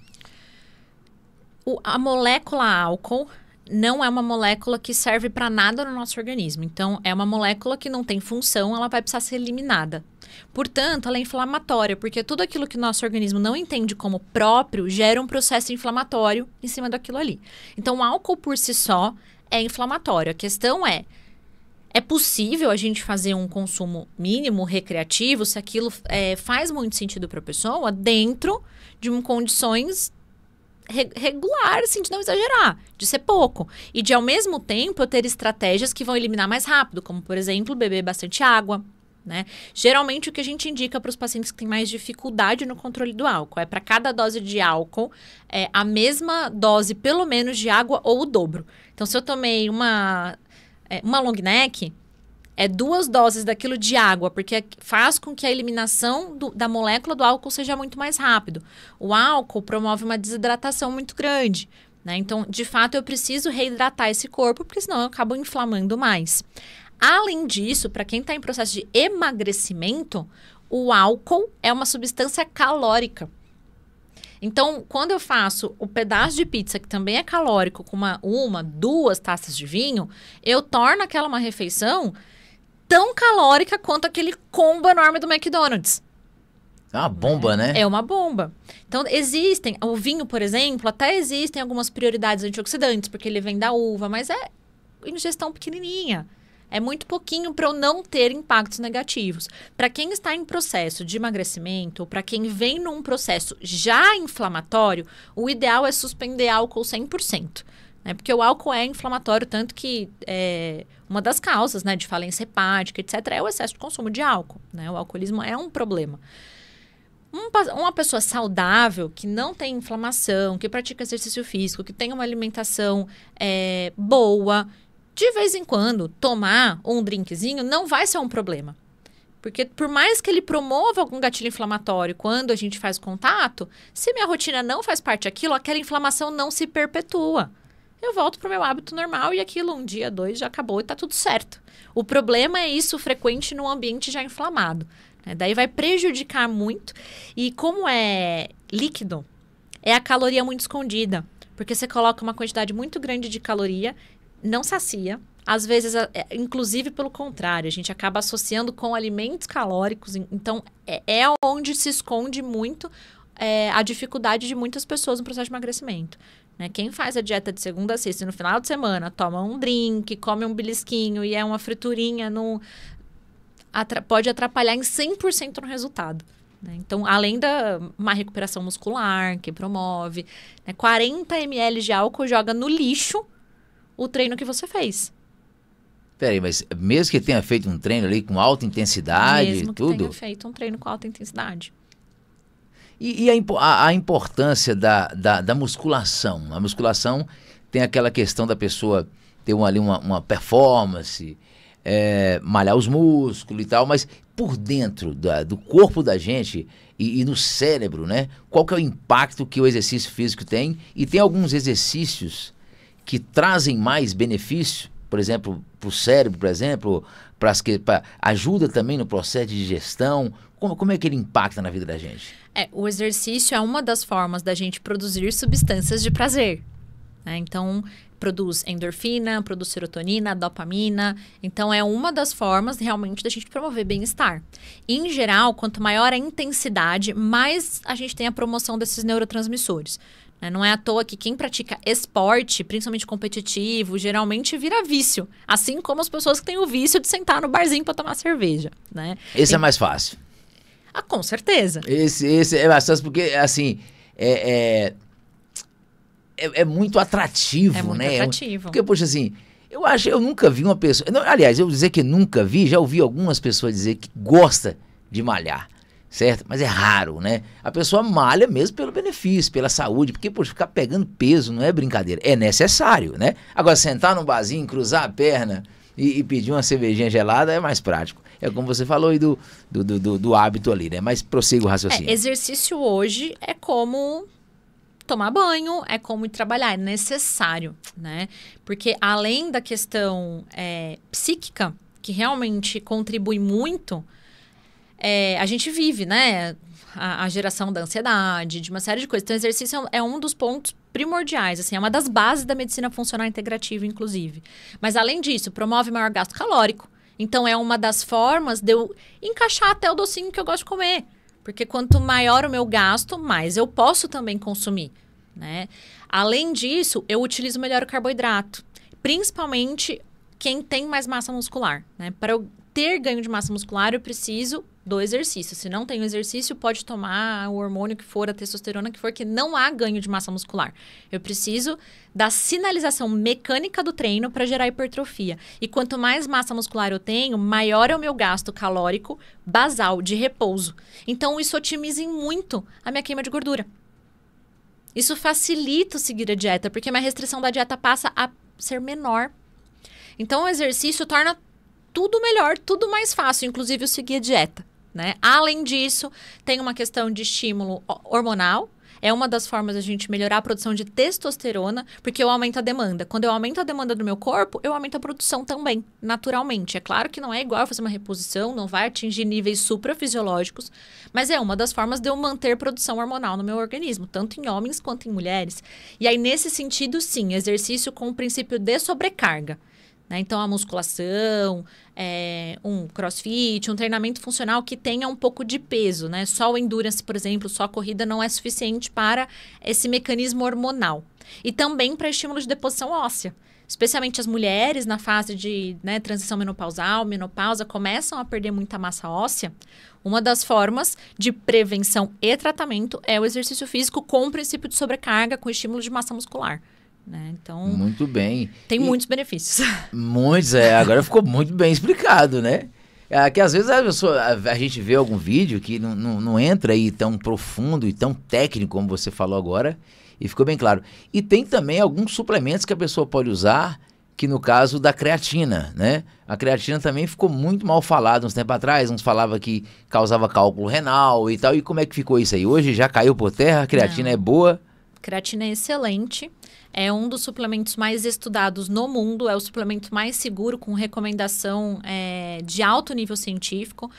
Speaker 2: a molécula álcool não é uma molécula que serve para nada no nosso organismo. Então, é uma molécula que não tem função, ela vai precisar ser eliminada. Portanto, ela é inflamatória, porque tudo aquilo que o nosso organismo não entende como próprio gera um processo inflamatório em cima daquilo ali. Então, o álcool por si só é inflamatório. A questão é, é possível a gente fazer um consumo mínimo recreativo se aquilo é, faz muito sentido para a pessoa dentro de um, condições regular, assim, de não exagerar, de ser pouco. E de, ao mesmo tempo, eu ter estratégias que vão eliminar mais rápido, como, por exemplo, beber bastante água. Né? Geralmente, o que a gente indica para os pacientes que têm mais dificuldade no controle do álcool é para cada dose de álcool, é, a mesma dose, pelo menos, de água ou o dobro. Então, se eu tomei uma, é, uma long neck, é duas doses daquilo de água, porque é faz com que a eliminação do, da molécula do álcool seja muito mais rápido. O álcool promove uma desidratação muito grande. Né? Então, de fato, eu preciso reidratar esse corpo, porque senão eu acabo inflamando mais. Além disso, para quem está em processo de emagrecimento, o álcool é uma substância calórica. Então, quando eu faço o pedaço de pizza, que também é calórico, com uma, uma duas taças de vinho, eu torno aquela uma refeição tão calórica quanto aquele combo enorme do McDonald's.
Speaker 1: É uma bomba, né? É
Speaker 2: uma bomba. Então, existem. O vinho, por exemplo, até existem algumas prioridades antioxidantes, porque ele vem da uva, mas é ingestão pequenininha. É muito pouquinho para eu não ter impactos negativos. Para quem está em processo de emagrecimento, ou para quem vem num processo já inflamatório, o ideal é suspender álcool 100%. Né? Porque o álcool é inflamatório, tanto que é, uma das causas né, de falência hepática, etc., é o excesso de consumo de álcool. Né? O alcoolismo é um problema. Um, uma pessoa saudável, que não tem inflamação, que pratica exercício físico, que tem uma alimentação é, boa, de vez em quando tomar um drinkzinho não vai ser um problema. Porque por mais que ele promova algum gatilho inflamatório quando a gente faz contato, se minha rotina não faz parte daquilo, aquela inflamação não se perpetua eu volto pro meu hábito normal e aquilo um dia, dois, já acabou e tá tudo certo. O problema é isso frequente num ambiente já inflamado. Né? Daí vai prejudicar muito. E como é líquido, é a caloria muito escondida. Porque você coloca uma quantidade muito grande de caloria, não sacia. Às vezes, é, inclusive pelo contrário, a gente acaba associando com alimentos calóricos. Então, é, é onde se esconde muito é, a dificuldade de muitas pessoas no processo de emagrecimento. Né? Quem faz a dieta de segunda a sexta e no final de semana toma um drink, come um belisquinho e é uma friturinha, num... Atra... pode atrapalhar em 100% no resultado. Né? Então, além da má recuperação muscular que promove, né? 40 ml de álcool joga no lixo o treino que você fez.
Speaker 1: Peraí, mas mesmo que tenha feito um treino ali com alta intensidade e tudo? Mesmo tenha
Speaker 2: feito um treino com alta intensidade.
Speaker 1: E, e a, a, importância da, da, da, musculação? A musculação tem aquela questão da pessoa ter uma, ali uma, uma performance, é, malhar os músculos e tal, mas por dentro da, do corpo da gente e, e, no cérebro, né? Qual que é o impacto que o exercício físico tem? E tem alguns exercícios que trazem mais benefício, por exemplo, para o cérebro, por exemplo, para as que pra, ajuda também no processo de digestão. Como, como é que ele impacta na vida da gente?
Speaker 2: É, o exercício é uma das formas da gente produzir substâncias de prazer. Né? Então, produz endorfina, produz serotonina, dopamina. Então, é uma das formas realmente da gente promover bem-estar. Em geral, quanto maior a intensidade, mais a gente tem a promoção desses neurotransmissores. Né? Não é à toa que quem pratica esporte, principalmente competitivo, geralmente vira vício. Assim como as pessoas que têm o vício de sentar no barzinho para tomar cerveja. Né?
Speaker 1: Esse e... é mais fácil. Ah, com certeza. Esse, esse é bastante porque, assim, é, é, é, é muito atrativo, né? É muito né? É atrativo. Porque, poxa, assim, eu acho, eu nunca vi uma pessoa. Não, aliás, eu dizer que nunca vi, já ouvi algumas pessoas dizer que gosta de malhar, certo? Mas é raro, né? A pessoa malha mesmo pelo benefício, pela saúde, porque, poxa, ficar pegando peso não é brincadeira, é necessário, né? Agora, sentar num barzinho, cruzar a perna e, e pedir uma cervejinha gelada é mais prático é como você falou aí do, do, do, do hábito ali, né? Mas prossiga o raciocínio. É,
Speaker 2: exercício hoje é como tomar banho, é como ir trabalhar, é necessário, né? Porque além da questão é, psíquica, que realmente contribui muito, é, a gente vive, né? A, a, geração da ansiedade, de uma série de coisas. Então, exercício é um é dos pontos primordiais, assim, é uma das bases da medicina funcional integrativa, inclusive. Mas, além disso, promove maior gasto calórico, então é uma das formas de eu encaixar até o docinho que eu gosto de comer. Porque quanto maior o meu gasto, mais eu posso também consumir, né? Além disso, eu utilizo melhor o carboidrato, principalmente quem tem mais massa muscular, né? Para eu ter ganho de massa muscular, eu preciso do exercício. Se não tem o exercício, pode tomar o hormônio que for, a testosterona que for, que não há ganho de massa muscular. Eu preciso da sinalização mecânica do treino para gerar hipertrofia. E quanto mais massa muscular eu tenho, maior é o meu gasto calórico basal de repouso. Então isso otimiza muito a minha queima de gordura. Isso facilita o seguir a dieta, porque minha restrição da dieta passa a ser menor. Então, o exercício torna tudo melhor, tudo mais fácil, inclusive o seguir a dieta. Né? Além disso, tem uma questão de estímulo hormonal, é uma das formas da gente melhorar a produção de testosterona, porque eu aumento a demanda. Quando eu aumento a demanda do meu corpo, eu aumento a produção também, naturalmente. É claro que não é igual fazer uma reposição, não vai atingir níveis suprafisiológicos, mas é uma das formas de eu manter produção hormonal no meu organismo, tanto em homens quanto em mulheres. E aí, nesse sentido, sim, exercício com o princípio de sobrecarga. Né? Então, a musculação, é, um crossfit, um treinamento funcional que tenha um pouco de peso. Né? Só o endurance, por exemplo, só a corrida não é suficiente para esse mecanismo hormonal. E também para estímulo de deposição óssea. Especialmente as mulheres na fase de né, transição menopausal, menopausa, começam a perder muita massa óssea. Uma das formas de prevenção e tratamento é o exercício físico com o princípio de sobrecarga, com estímulo de massa muscular. Né? Então,
Speaker 1: muito bem.
Speaker 2: Tem e muitos benefícios. [laughs]
Speaker 1: Muitos, é. Agora ficou muito bem explicado, né? É, que às vezes a, pessoa, a, a, gente vê algum vídeo que não, não, não entra aí tão profundo e tão técnico como você falou agora, e ficou bem claro. E tem também alguns suplementos que a pessoa pode usar, que no caso da creatina, né? A creatina também ficou muito mal falada uns tempos atrás, uns falava que causava cálculo renal e tal. E como é que ficou isso aí? Hoje já caiu por terra, a creatina não. é boa?
Speaker 2: Creatina é excelente é um dos suplementos mais estudados no mundo, é o suplemento mais seguro, com recomendação é, de alto nível científico.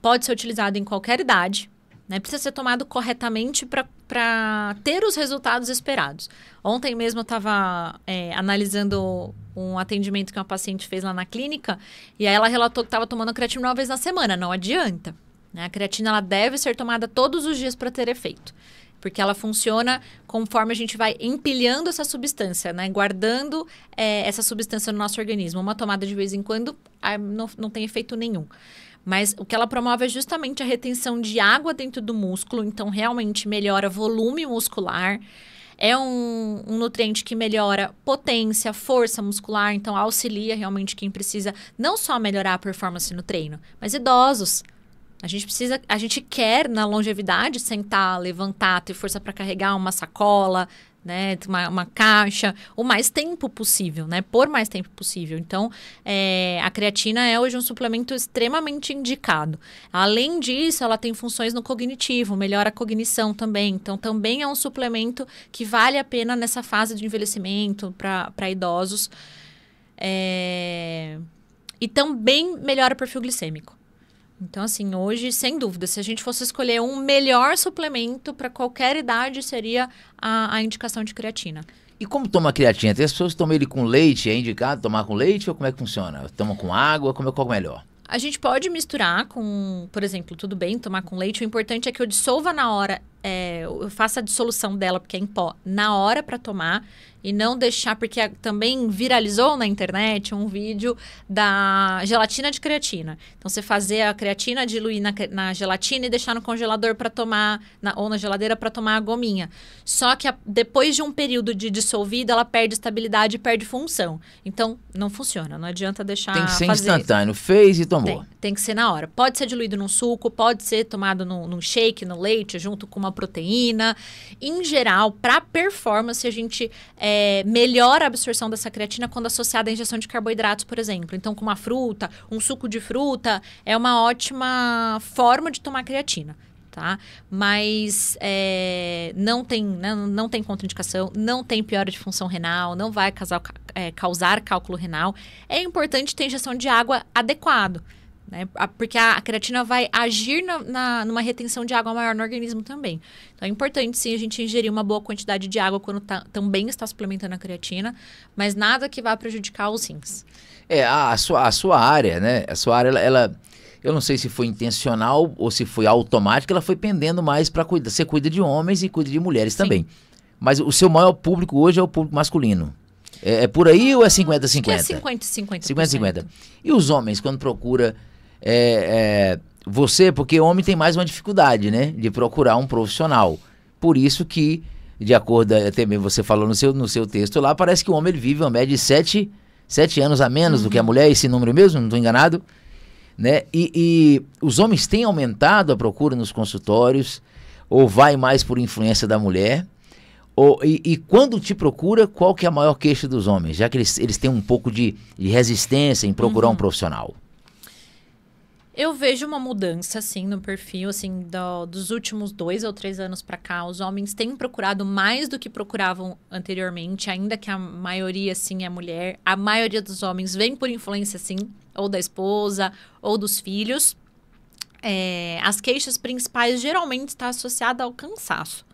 Speaker 2: Pode ser utilizado em qualquer idade, né? Precisa ser tomado corretamente para ter os resultados esperados. Ontem mesmo eu estava é, eh, analisando um atendimento que uma paciente fez lá na clínica e aí ela relatou que estava tomando creatina uma vez na semana. Não adianta. Né? A creatina ela deve ser tomada todos os dias para ter efeito. Porque ela funciona conforme a gente vai empilhando essa substância, né? Guardando é, essa substância no nosso organismo. Uma tomada de vez em quando ah, não, não tem efeito nenhum. Mas o que ela promove é justamente a retenção de água dentro do músculo, então realmente melhora volume muscular. É um, um, nutriente que melhora potência, força muscular, então auxilia realmente quem precisa não só melhorar a performance no treino, mas idosos, a gente precisa, a gente quer na longevidade sentar, levantar, ter força para carregar uma sacola, né, uma, uma, caixa, o mais tempo possível, né, por mais tempo possível. Então, é, a creatina é hoje um suplemento extremamente indicado. Além disso, ela tem funções no cognitivo, melhora a cognição também. Então, também é um suplemento que vale a pena nessa fase de envelhecimento para idosos. É... E também melhora o perfil glicêmico. Então, assim, hoje, sem dúvida, se a gente fosse escolher um melhor suplemento para qualquer idade, seria a, a, indicação de creatina.
Speaker 1: E como toma creatina? Tem as pessoas que tomam ele com leite, é indicado tomar com leite ou como é que funciona? Toma com água, como é que é o melhor?
Speaker 2: A gente pode misturar com, por exemplo, tudo bem tomar com leite. O importante é que eu dissolva na hora é, eu faço a dissolução dela, porque é em pó, na hora para tomar e não deixar, porque também viralizou na internet um vídeo da gelatina de creatina. Então, você fazer a creatina, diluir na, na gelatina e deixar no congelador para tomar, na, ou na geladeira para tomar a gominha. Só que a, depois de um período de dissolvida, ela perde estabilidade e perde função. Então, não funciona, não adianta deixar. Tem que ser fazer. instantâneo,
Speaker 1: fez e tomou. Tem,
Speaker 2: tem, que ser na hora. Pode ser diluído num suco, pode ser tomado num, num shake, no leite, junto com uma uma proteína. Em geral, para performance, a gente é, melhora a absorção dessa creatina quando associada à ingestão de carboidratos, por exemplo. Então, com uma fruta, um suco de fruta, é uma ótima forma de tomar creatina. Tá? Mas é, não tem não, né, não tem contraindicação, não tem piora de função renal, não vai causar, é, causar cálculo renal. É importante ter injeção de água adequado né? Porque a creatina vai agir na, na, numa retenção de água maior no organismo também. Então é importante sim a gente ingerir uma boa quantidade de água quando tá, também está suplementando a creatina, mas nada que vá prejudicar os rins.
Speaker 1: É, a, a sua, a sua área, né? A sua área, ela, ela, eu não sei se foi intencional ou se foi automática, ela foi pendendo mais para cuidar. Você cuida de homens e cuida de mulheres sim. também. Mas o seu maior público hoje é o público masculino. É, é por aí ou é 50-50? É
Speaker 2: 50-50. 50-50.
Speaker 1: E os homens, quando procura é, é, você, porque homem tem mais uma dificuldade, né? De procurar um profissional. Por isso que, de acordo, é, até mesmo você falou no seu, no seu texto lá, parece que o homem ele vive uma média de sete, sete anos a menos uhum. do que a uhum. mulher, esse número mesmo, não estou enganado. Né? E, e os homens têm aumentado a procura nos consultórios, ou vai mais por influência da mulher? Ou, e, e, quando te procura, qual que é a maior queixa dos homens? Já que eles, eles têm um pouco de, de resistência em procurar uhum. um profissional.
Speaker 2: Eu vejo uma mudança, assim, no perfil, assim, do, dos últimos dois ou três anos para cá. Os homens têm procurado mais do que procuravam anteriormente, ainda que a maioria, assim, é mulher. A maioria dos homens vem por influência, assim, ou da esposa, ou dos filhos. É, as queixas principais geralmente está associada ao cansaço.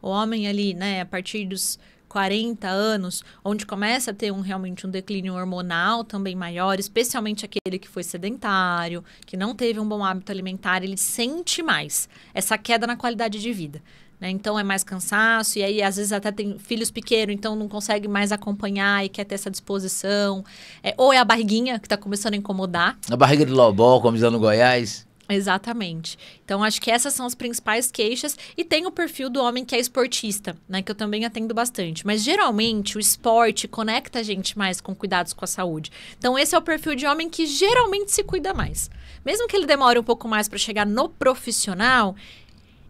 Speaker 2: O homem ali, né, a partir dos 40 anos, onde começa a ter um, realmente um declínio hormonal também maior, especialmente aquele que foi sedentário, que não teve um bom hábito alimentar, ele sente mais essa queda na qualidade de vida. Né? Então é mais cansaço, e aí às vezes até tem filhos pequenos, então não consegue mais acompanhar e quer ter essa disposição. É, ou é a barriguinha que está começando a incomodar.
Speaker 1: A barriga de lobó, como dizendo no Goiás.
Speaker 2: Exatamente. Então, acho que essas são as principais queixas. E tem o perfil do homem que é esportista, né? Que eu também atendo bastante. Mas geralmente o esporte conecta a gente mais com cuidados com a saúde. Então, esse é o perfil de homem que geralmente se cuida mais. Mesmo que ele demore um pouco mais para chegar no profissional,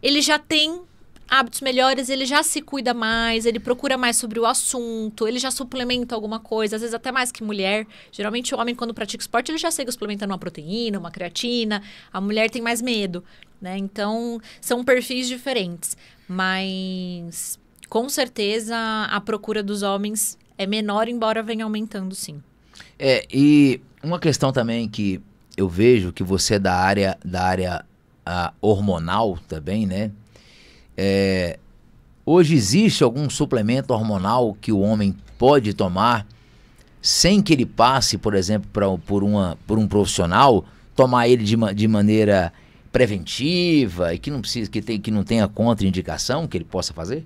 Speaker 2: ele já tem hábitos melhores, ele já se cuida mais, ele procura mais sobre o assunto, ele já suplementa alguma coisa, às vezes até mais que mulher. Geralmente o homem, quando pratica esporte, ele já segue suplementando uma proteína, uma creatina. A mulher tem mais medo, né? Então, são perfis diferentes. Mas, com certeza, a procura dos homens é menor, embora venha aumentando, sim.
Speaker 1: É, e uma questão também que eu vejo que você é da área, da área a, ah, hormonal também, né? É, hoje existe algum suplemento hormonal que o homem pode tomar sem que ele passe, por exemplo, pra, por, uma, por um profissional, tomar ele de, de maneira preventiva e que não precisa que, tem, que não tenha contraindicação que ele possa fazer?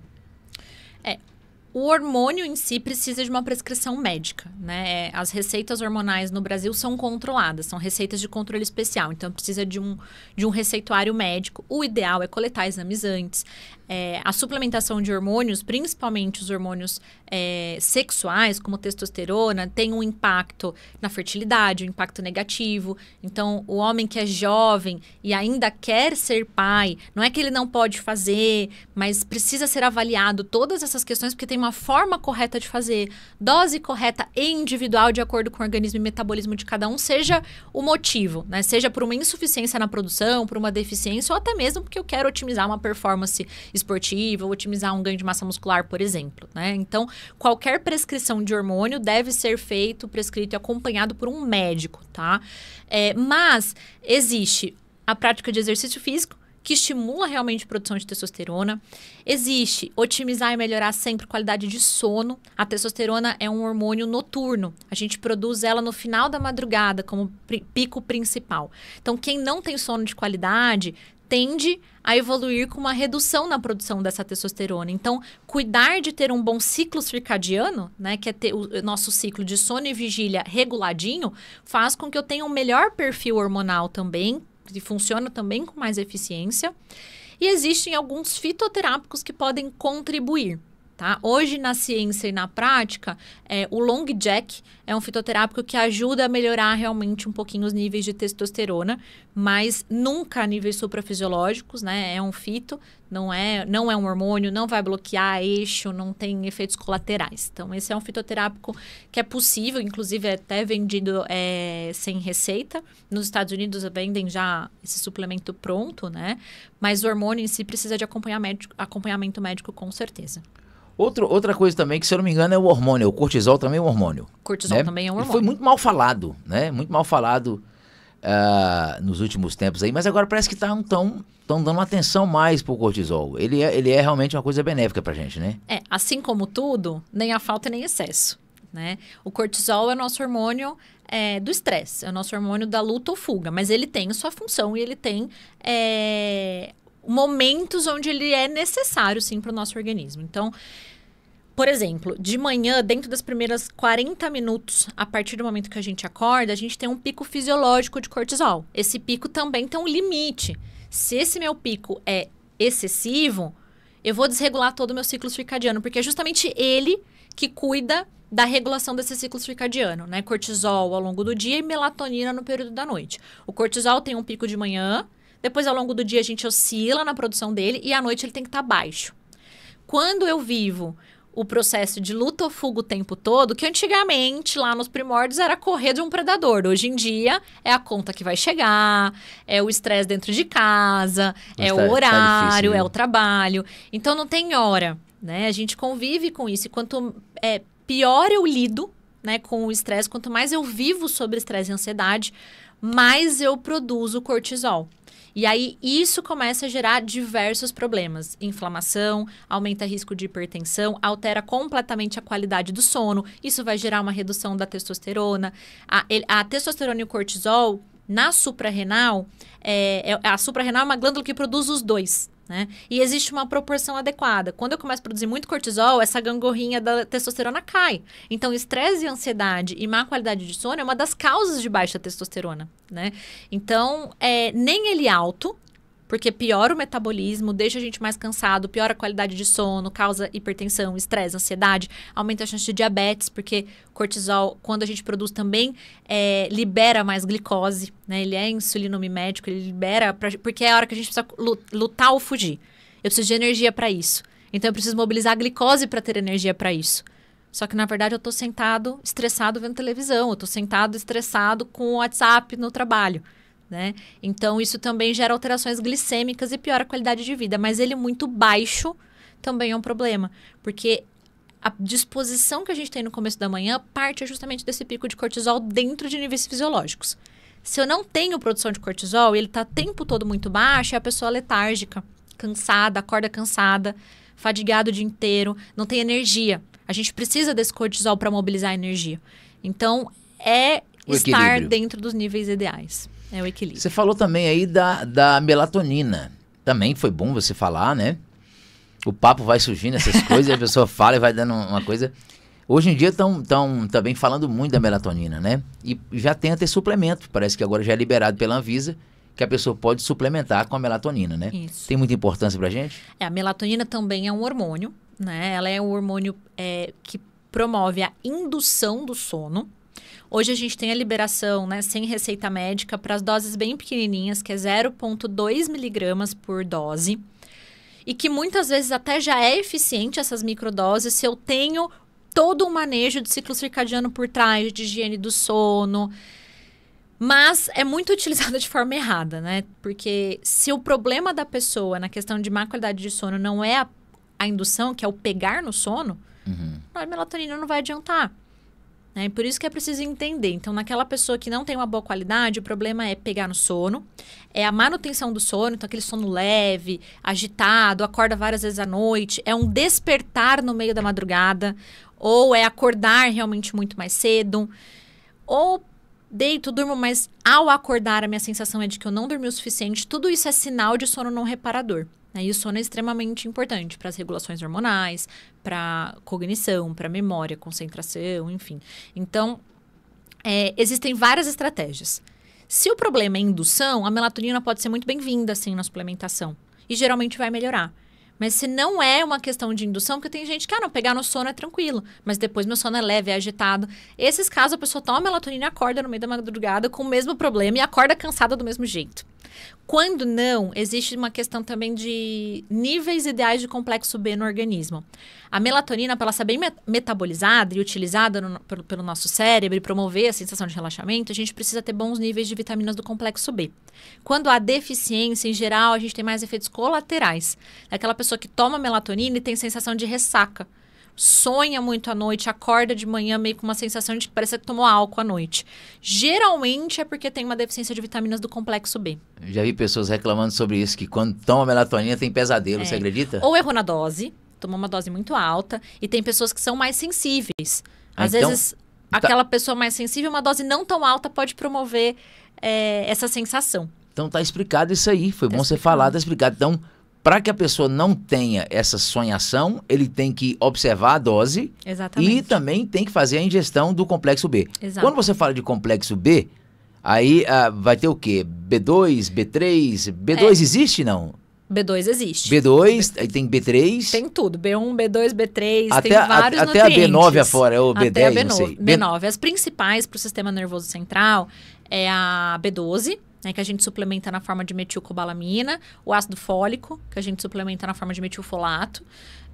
Speaker 2: O hormônio em si precisa de uma prescrição médica, né? É, as receitas hormonais no Brasil são controladas, são receitas de controle especial, então precisa de um, de um receituário médico. O ideal é coletar exames antes, é, a suplementação de hormônios, principalmente os hormônios é, sexuais, como testosterona, tem um impacto na fertilidade, um impacto negativo. Então, o homem que é jovem e ainda quer ser pai, não é que ele não pode fazer, mas precisa ser avaliado todas essas questões, porque tem uma forma correta de fazer, dose correta e individual, de acordo com o organismo e metabolismo de cada um, seja o motivo, né? seja por uma insuficiência na produção, por uma deficiência, ou até mesmo porque eu quero otimizar uma performance esportiva, ou otimizar um ganho de massa muscular, por exemplo, né? Então, qualquer prescrição de hormônio deve ser feito, prescrito e acompanhado por um médico, tá? É, mas existe a prática de exercício físico, que estimula realmente a produção de testosterona. Existe otimizar e melhorar sempre a qualidade de sono. A testosterona é um hormônio noturno. A gente produz ela no final da madrugada como pico principal. Então, quem não tem sono de qualidade tende a evoluir com uma redução na produção dessa testosterona. Então, cuidar de ter um bom ciclo circadiano, né, que é ter o nosso ciclo de sono e vigília reguladinho, faz com que eu tenha um melhor perfil hormonal também, que funciona também com mais eficiência. E existem alguns fitoterápicos que podem contribuir. Tá? Hoje, na ciência e na prática, é, o Long Jack é um fitoterápico que ajuda a melhorar realmente um pouquinho os níveis de testosterona, mas nunca a níveis suprafisiológicos, né? É um fito, não é, não é um hormônio, não vai bloquear eixo, não tem efeitos colaterais. Então, esse é um fitoterápico que é possível, inclusive é até vendido é, sem receita. Nos Estados Unidos vendem já esse suplemento pronto, né? Mas o hormônio em si precisa de acompanhamento, acompanhamento médico com certeza.
Speaker 1: Outro, outra coisa também, que se eu não me engano, é o hormônio. O cortisol também é um hormônio.
Speaker 2: Cortisol né? também é um hormônio. E foi muito
Speaker 1: mal falado, né? Muito mal falado uh, nos últimos tempos aí. Mas agora parece que estão tá tão, tão dando atenção mais pro cortisol. Ele é, ele é realmente uma coisa benéfica pra gente, né?
Speaker 2: É, assim como tudo, nem a falta nem excesso, né? O cortisol é nosso hormônio é, do estresse, é o nosso hormônio da luta ou fuga. Mas ele tem sua função e ele tem... É momentos onde ele é necessário, sim, para o nosso organismo. Então, por exemplo, de manhã, dentro das primeiras 40 minutos, a partir do momento que a gente acorda, a gente tem um pico fisiológico de cortisol. Esse pico também tem um limite. Se esse meu pico é excessivo, eu vou desregular todo o meu ciclo circadiano, porque é justamente ele que cuida da regulação desse ciclo circadiano, né? Cortisol ao longo do dia e melatonina no período da noite. O cortisol tem um pico de manhã, depois, ao longo do dia, a gente oscila na produção dele e à noite ele tem que estar tá baixo. Quando eu vivo o processo de luta ou fuga o tempo todo, que antigamente, lá nos primórdios, era correr de um predador. Hoje em dia, é a conta que vai chegar, é o estresse dentro de casa, Mas é tá, o horário, tá difícil, né? é o trabalho. Então, não tem hora, né? A gente convive com isso. E quanto é, pior eu lido né, com o estresse, quanto mais eu vivo sobre estresse e ansiedade, mais eu produzo cortisol. E aí isso começa a gerar diversos problemas: inflamação, aumenta risco de hipertensão, altera completamente a qualidade do sono. Isso vai gerar uma redução da testosterona. A, a testosterona e o cortisol na suprarrenal, é, é, a suprarrenal é uma glândula que produz os dois né? E existe uma proporção adequada. Quando eu começo a produzir muito cortisol, essa gangorrinha da testosterona cai. Então, estresse e ansiedade e má qualidade de sono é uma das causas de baixa testosterona, né? Então, é, nem ele é alto, porque piora o metabolismo, deixa a gente mais cansado, piora a qualidade de sono, causa hipertensão, estresse, ansiedade, aumenta a chance de diabetes, porque cortisol, quando a gente produz também, é, libera mais glicose, né? Ele é insulinomimético, ele libera, pra, porque é a hora que a gente precisa lutar ou fugir. Eu preciso de energia para isso. Então eu preciso mobilizar a glicose para ter energia para isso. Só que na verdade eu estou sentado estressado vendo televisão, eu estou sentado estressado com o WhatsApp no trabalho né? Então isso também gera alterações glicêmicas e piora a qualidade de vida, mas ele muito baixo também é um problema, porque a disposição que a gente tem no começo da manhã parte justamente desse pico de cortisol dentro de níveis fisiológicos. Se eu não tenho produção de cortisol, ele está o tempo todo muito baixo, é a pessoa é letárgica, cansada, acorda cansada, fadigada o dia inteiro, não tem energia. A gente precisa desse cortisol para mobilizar a energia. Então, é o estar equilíbrio. dentro dos níveis ideais.
Speaker 1: É o equilíbrio. Você falou também aí da, da melatonina. Também foi bom você falar, né? O papo vai surgindo, essas [laughs] coisas, a pessoa fala e vai dando uma coisa. Hoje em dia estão tão, também falando muito da melatonina, né? E já tem até suplemento, parece que agora já é liberado pela Anvisa, que a pessoa pode suplementar com a melatonina, né? Isso. Tem muita importância pra gente?
Speaker 2: É, a melatonina também é um hormônio, né? Ela é um hormônio é, que promove a indução do sono, Hoje a gente tem a liberação, né, sem receita médica, para as doses bem pequenininhas, que é 0,2 miligramas por dose. E que muitas vezes até já é eficiente essas microdoses se eu tenho todo um manejo de ciclo circadiano por trás, de higiene do sono. Mas é muito [laughs] utilizada de forma errada, né? Porque se o problema da pessoa na questão de má qualidade de sono não é a, a indução, que é o pegar no sono, uhum. a melatonina não vai adiantar. Né? Por isso que é preciso entender. Então, naquela pessoa que não tem uma boa qualidade, o problema é pegar no sono, é a manutenção do sono, então aquele sono leve, agitado, acorda várias vezes à noite, é um despertar no meio da madrugada, ou é acordar realmente muito mais cedo, ou deito, durmo, mas ao acordar a minha sensação é de que eu não dormi o suficiente. Tudo isso é sinal de sono não reparador. Né? E o sono é extremamente importante para as regulações hormonais, para cognição, para memória, concentração, enfim. Então, é, existem várias estratégias. Se o problema é indução, a melatonina pode ser muito bem-vinda, assim, na suplementação. E geralmente vai melhorar. Mas se não é uma questão de indução, porque tem gente que, ah, não, pegar no sono é tranquilo, mas depois meu sono é leve, é agitado. Esses casos, a pessoa toma melatonina e acorda no meio da madrugada com o mesmo problema e acorda cansada do mesmo jeito. Quando não, existe uma questão também de níveis ideais de complexo B no organismo. A melatonina, para ela ser bem metabolizada e utilizada no, pelo, pelo, nosso cérebro e promover a sensação de relaxamento, a gente precisa ter bons níveis de vitaminas do complexo B. Quando há deficiência, em geral, a gente tem mais efeitos colaterais. É aquela pessoa que toma melatonina e tem sensação de ressaca sonha muito à noite, acorda de manhã meio com uma sensação de que parece que tomou álcool à noite. Geralmente é porque tem uma deficiência de vitaminas do complexo B.
Speaker 1: Eu já vi pessoas reclamando sobre isso, que quando toma melatonina tem pesadelo, é. você acredita? Ou
Speaker 2: errou na dose, tomou uma dose muito alta, e tem pessoas que são mais sensíveis. Às então, vezes, tá... aquela pessoa mais sensível, uma dose não tão alta pode promover é, essa sensação.
Speaker 1: Então tá explicado isso aí, foi tá bom explicado. você falar, tá explicado. Então para que a pessoa não tenha essa sonhação, ele tem que observar a dose Exatamente. e também tem que fazer a ingestão do complexo B. Exato. Quando você fala de complexo B, aí ah, vai ter o quê? B2, B3? B2 é. existe não?
Speaker 2: B2 existe.
Speaker 1: B2, aí tem B3.
Speaker 2: Tem tudo. B1, B2, B3, até, tem vários a, até nutrientes. Até a B9 afora, ou B10, até a B9, é não sei. B9. As principais para o sistema nervoso central é a B12, né, que a gente suplementa na forma de metilcobalamina, o ácido fólico, que a gente suplementa na forma de metilfolato,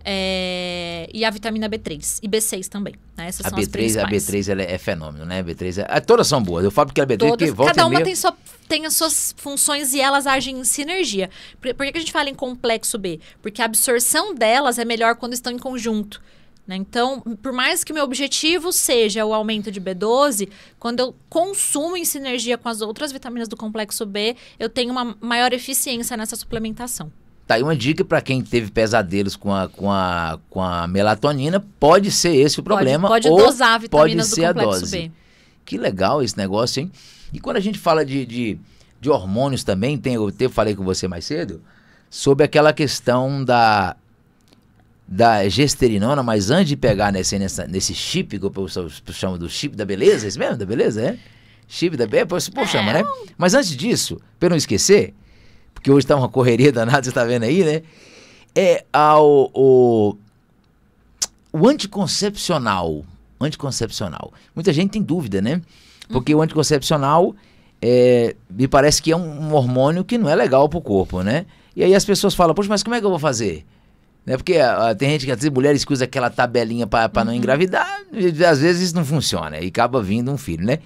Speaker 2: é, e a vitamina B3 e B6 também. Né? Essas a são B3, a B3
Speaker 1: é fenômeno, né? A B3 é, todas são boas. Eu falo porque a B3 todas, que volta Cada uma meio... tem,
Speaker 2: sua, tem as suas funções e elas agem em sinergia. Por, por que a gente fala em complexo B? Porque a absorção delas é melhor quando estão em conjunto. Né? Então, por mais que meu objetivo seja o aumento de B12, quando eu consumo em sinergia com as outras vitaminas do complexo B, eu tenho uma maior eficiência nessa suplementação.
Speaker 1: Tá aí uma dica para quem teve pesadelos com a, com, a, com a melatonina, pode ser esse o problema. Pode, pode ou dosar vitaminas pode do complexo B. Que legal esse negócio, hein? E quando a gente fala de, de, de hormônios também, tem, eu te falei com você mais cedo, sobre aquela questão da da gesterinona, mas antes de pegar nesse, nessa, nesse chip que o pessoal chama do chip da beleza, é isso mesmo? Da beleza, é? Chip da beleza, o povo chama, né? É, mas antes disso, para não esquecer, porque hoje está uma correria danada, [laughs] você está vendo aí, né? É ao, o, o anticoncepcional. Anticoncepcional. Muita gente tem dúvida, né? Porque o uhum. anticoncepcional é, me parece que é um, um hormônio que não é legal para o corpo, né? E aí as pessoas falam, poxa, mas como é que eu vou fazer? Né? Porque ah, ah, tem gente que às vezes mulheres que usa aquela tabelinha para uhum. não engravidar, e, às vezes isso não funciona e acaba vindo um filho, né?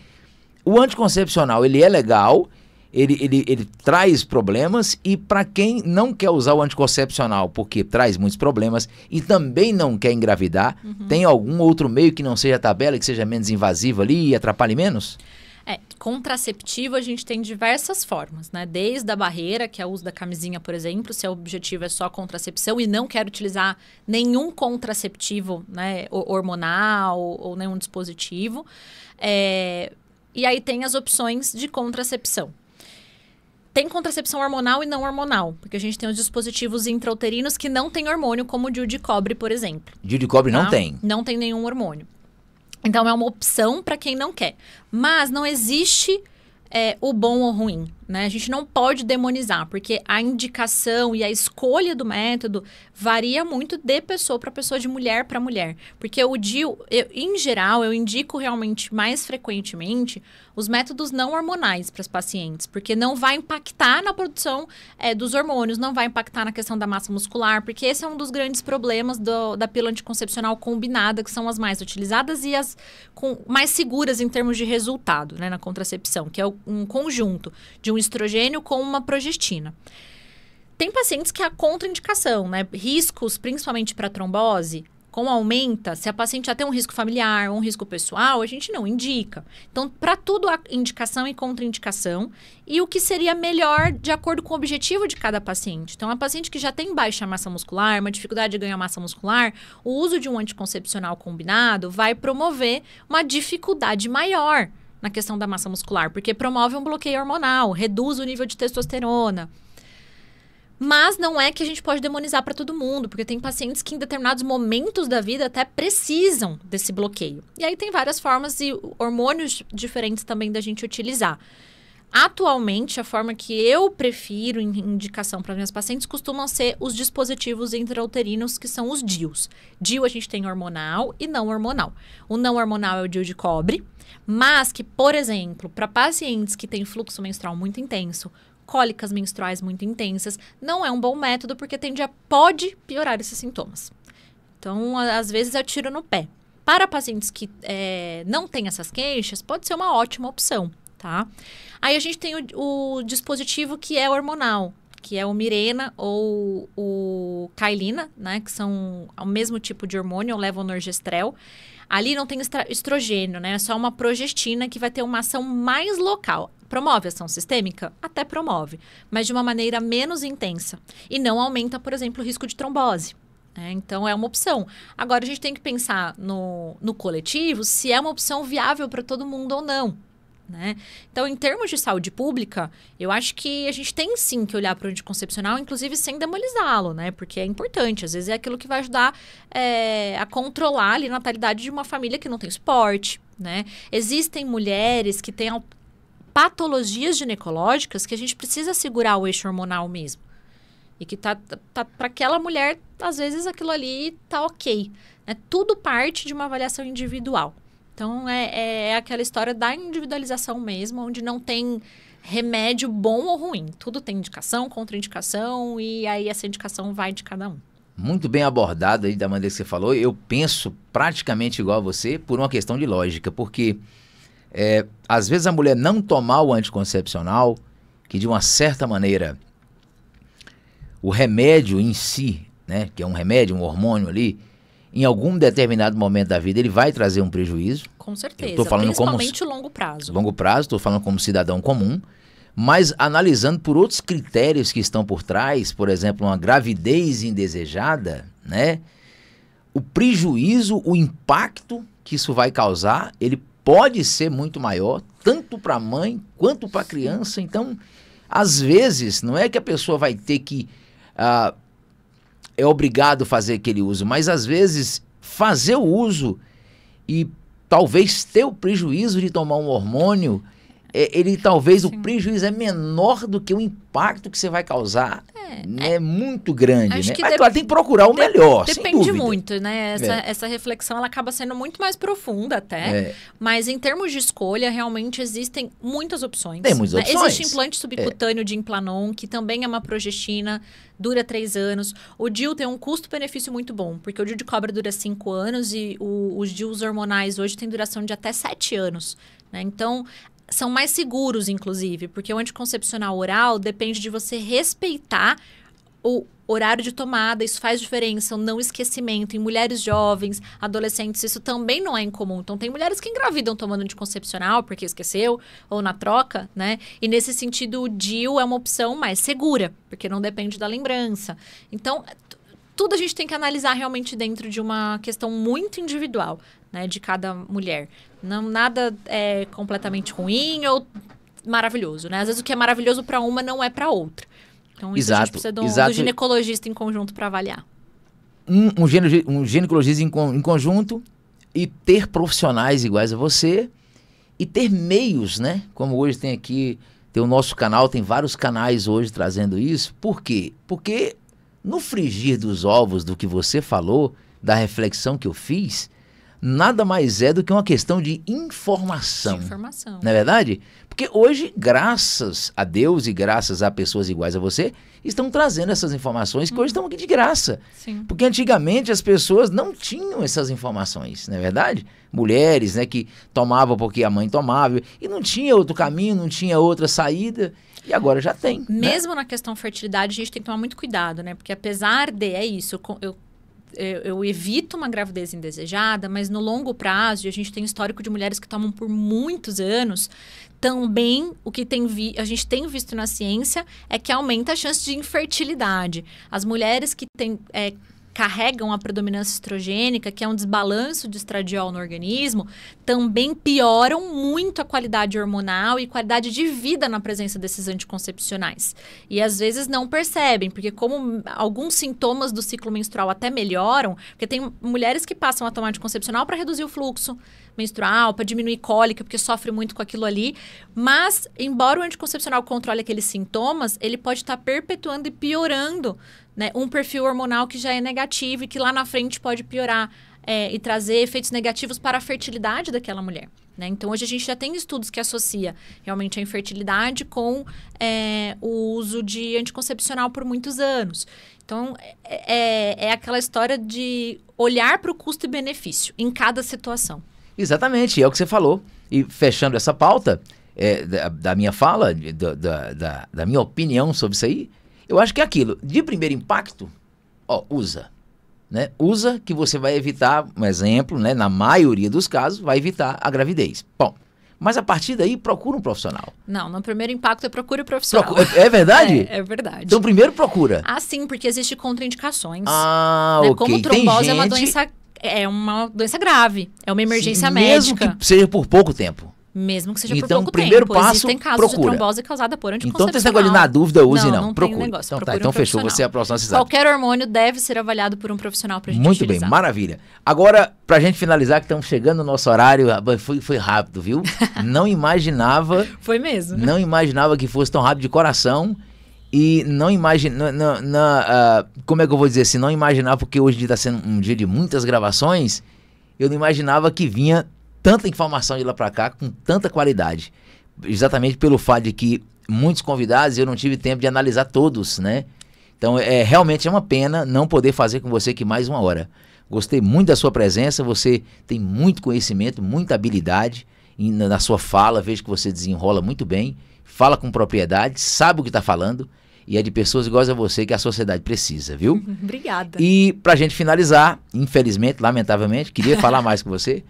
Speaker 1: O anticoncepcional, ele é legal, ele, ele, ele traz problemas e para quem não quer usar o anticoncepcional porque traz muitos problemas e também não quer engravidar, uhum. tem algum outro meio que não seja tabela, que seja menos invasivo ali e atrapalhe menos?
Speaker 2: É, contraceptivo a gente tem diversas formas, né? Desde a barreira, que é o uso da camisinha, por exemplo, se o objetivo é só contracepção e não quer utilizar nenhum contraceptivo, né, hormonal ou nenhum dispositivo. É, e aí tem as opções de contracepção. Tem contracepção hormonal e não hormonal, porque a gente tem os dispositivos intrauterinos que não tem hormônio, como o DIU de cobre, por exemplo.
Speaker 1: DIU de cobre não, não tá? tem?
Speaker 2: Não tem nenhum hormônio. Então é uma opção para quem não quer. Mas não existe é, o bom ou ruim. Né? A gente não pode demonizar, porque a indicação e a escolha do método varia muito de pessoa para pessoa, de mulher para mulher. Porque o DIU, eu, em geral, eu indico realmente mais frequentemente os métodos não hormonais para os pacientes, porque não vai impactar na produção é, dos hormônios, não vai impactar na questão da massa muscular, porque esse é um dos grandes problemas do, da pílula anticoncepcional combinada, que são as mais utilizadas e as com, mais seguras em termos de resultado né, na contracepção, que é o, um conjunto de um estrogênio com uma progestina. Tem pacientes que há contraindicação, né? Riscos, principalmente para trombose, como aumenta, se a paciente já tem um risco familiar, um risco pessoal, a gente não indica. Então, para tudo a indicação e contraindicação e o que seria melhor de acordo com o objetivo de cada paciente. Então, a paciente que já tem baixa massa muscular, uma dificuldade de ganhar massa muscular, o uso de um anticoncepcional combinado vai promover uma dificuldade maior na questão da massa muscular, porque promove um bloqueio hormonal, reduz o nível de testosterona. Mas não é que a gente pode demonizar para todo mundo, porque tem pacientes que em determinados momentos da vida até precisam desse bloqueio. E aí tem várias formas e hormônios diferentes também da gente utilizar. Atualmente, a forma que eu prefiro em indicação para minhas pacientes costumam ser os dispositivos intrauterinos, que são os DIUs. DIU a gente tem hormonal e não hormonal. O não hormonal é o DIU de cobre, mas que, por exemplo, para pacientes que têm fluxo menstrual muito intenso, cólicas menstruais muito intensas, não é um bom método porque tende a pode piorar esses sintomas. Então, às vezes eu é tiro no pé. Para pacientes que é, não têm essas queixas, pode ser uma ótima opção tá? Aí a gente tem o, o dispositivo que é hormonal, que é o Mirena ou o Kailina, né? Que são o mesmo tipo de hormônio, o levonorgestrel. Ali não tem estrogênio, né? É só uma progestina que vai ter uma ação mais local. Promove ação sistêmica? Até promove, mas de uma maneira menos intensa. E não aumenta, por exemplo, o risco de trombose. É, então, é uma opção. Agora, a gente tem que pensar no, no coletivo se é uma opção viável para todo mundo ou não né? Então, em termos de saúde pública, eu acho que a gente tem sim que olhar para o anticoncepcional, inclusive sem demonizá-lo, né? Porque é importante. Às vezes é aquilo que vai ajudar é, a controlar ali, a natalidade de uma família que não tem suporte, né? Existem mulheres que têm patologias ginecológicas que a gente precisa segurar o eixo hormonal mesmo. E que tá, tá para aquela mulher, às vezes aquilo ali tá ok. Né? Tudo parte de uma avaliação individual. Então, é, é, é aquela história da individualização mesmo, onde não tem remédio bom ou ruim. Tudo tem indicação, contraindicação, e aí essa indicação vai de cada um.
Speaker 1: Muito bem abordado aí da maneira que você falou. Eu penso praticamente igual a você por uma questão de lógica, porque é, às vezes a mulher não tomar o anticoncepcional, que de uma certa maneira o remédio em si, né, que é um remédio, um hormônio ali, em algum determinado momento da vida ele vai trazer um prejuízo. Com
Speaker 2: certeza. Eu tô falando principalmente como, longo prazo. Longo
Speaker 1: prazo, estou falando como cidadão comum, mas analisando por outros critérios que estão por trás, por exemplo, uma gravidez indesejada, né? O prejuízo, o impacto que isso vai causar, ele pode ser muito maior, tanto para a mãe quanto para a criança. Então, às vezes, não é que a pessoa vai ter que uh, é obrigado a fazer aquele uso, mas às vezes fazer o uso e talvez ter o prejuízo de tomar um hormônio é, ele talvez Sim. o prejuízo é menor do que o impacto que você vai causar. É, é, é muito grande, né? Mas claro, tem que procurar o melhor. Depende muito,
Speaker 2: né? Essa, é. essa reflexão ela acaba sendo muito mais profunda até. É. Mas em termos de escolha, realmente existem muitas opções. Tem muitas né? opções. Existe implante é. subcutâneo de implanon, que também é uma progestina, dura três anos. O DIL tem um custo-benefício muito bom, porque o DIL de cobra dura cinco anos e o, os DILs hormonais hoje têm duração de até sete anos. Né? Então, são mais seguros, inclusive, porque o anticoncepcional oral depende de você respeitar o horário de tomada, isso faz diferença, o não esquecimento em mulheres jovens, adolescentes, isso também não é incomum. Então tem mulheres que engravidam tomando anticoncepcional porque esqueceu ou na troca, né? E nesse sentido o DIU é uma opção mais segura, porque não depende da lembrança. Então tudo a gente tem que analisar realmente dentro de uma questão muito individual, né, de cada mulher. Não nada é completamente ruim ou maravilhoso, né? Às vezes o que é maravilhoso para uma não é para outra. Então isso exato, a gente precisa do, um, do ginecologista em conjunto para avaliar.
Speaker 1: Um, um, gine, um ginecologista em, em conjunto e ter profissionais iguais a você e ter meios, né? Como hoje tem aqui, tem o nosso canal, tem vários canais hoje trazendo isso. Por quê? Porque no frigir dos ovos do que você falou, da reflexão que eu fiz, nada mais é do que uma questão de informação. De informação. Não é verdade? Porque hoje, graças a Deus e graças a pessoas iguais a você, estão trazendo essas informações que uhum. hoje estão aqui de graça. Sim. Porque antigamente as pessoas não tinham essas informações, não é verdade? Mulheres, né, que tomavam porque a mãe tomava e não tinha outro caminho, não tinha outra saída. E agora já tem. Né? Mesmo
Speaker 2: né? na questão fertilidade, a gente tem que tomar muito cuidado, né? Porque apesar de, é isso, eu é, eu, evito uma gravidez indesejada, mas no longo prazo, e a gente tem histórico de mulheres que tomam por muitos anos, também o que tem vi, a gente tem visto na ciência é que aumenta a chance de infertilidade. As mulheres que têm é, carregam a predominância estrogênica, que é um desbalanço de estradiol no organismo, também pioram muito a qualidade hormonal e qualidade de vida na presença desses anticoncepcionais. E às vezes não percebem, porque como alguns sintomas do ciclo menstrual até melhoram, porque tem mulheres que passam a tomar anticoncepcional para reduzir o fluxo, menstrual, ah, para diminuir cólica, porque sofre muito com aquilo ali. Mas, embora o anticoncepcional controle aqueles sintomas, ele pode estar tá perpetuando e piorando né, um perfil hormonal que já é negativo e que lá na frente pode piorar é, e trazer efeitos negativos para a fertilidade daquela mulher. Né? Então, hoje a gente já tem estudos que associa realmente a infertilidade com é, o uso de anticoncepcional por muitos anos. Então, é, é, é aquela história de olhar para o custo e benefício em cada situação.
Speaker 1: Exatamente, é o que você falou. E fechando essa pauta é, da, da, minha fala, da, da, da, minha opinião sobre isso aí, eu acho que é aquilo. De primeiro impacto, ó, usa. Né? Usa que você vai evitar, um exemplo, né, na maioria dos casos, vai evitar a gravidez. Bom, mas a partir daí, procura um profissional.
Speaker 2: Não, no primeiro impacto é procura o profissional. é verdade? [laughs] É, é, verdade.
Speaker 1: Então, primeiro procura.
Speaker 2: Ah, sim, porque existe contraindicações. Ah, né? ok. Como trombose gente... é uma doença é, é uma doença grave, é uma emergência Sim, mesmo médica.
Speaker 1: Mesmo que seja por pouco tempo.
Speaker 2: Mesmo que seja então, por pouco primeiro tempo. Passo, Existem casos procura. de trombose causada por então,
Speaker 1: anticoncepcional. Então, você esse na dúvida, use não. não, não procure.
Speaker 2: Negócio, então, tá, então, um fechou,
Speaker 1: você é a próxima cidade.
Speaker 2: Qualquer hormônio deve ser avaliado por um profissional para gente Muito utilizar.
Speaker 1: bem, maravilha. Agora, para gente finalizar, que estamos chegando no nosso horário, ah, foi, foi rápido, viu? [laughs] não imaginava... foi mesmo. Não imaginava que fosse tão rápido de coração e não imaginar, uh, como é que eu vou dizer assim, não imaginar, porque hoje está sendo um dia de muitas gravações, eu não imaginava que vinha tanta informação de lá para cá com tanta qualidade. Exatamente pelo fato de que muitos convidados eu não tive tempo de analisar todos, né? Então, é, realmente é uma pena não poder fazer com você aqui mais uma hora. Gostei muito da sua presença, você tem muito conhecimento, muita habilidade na sua fala, vejo que você desenrola muito bem, fala com propriedade, sabe o que está falando e é de pessoas iguais a você que a sociedade precisa, viu? [laughs] Obrigada. E para a gente finalizar, infelizmente, lamentavelmente, queria falar [laughs] mais com você.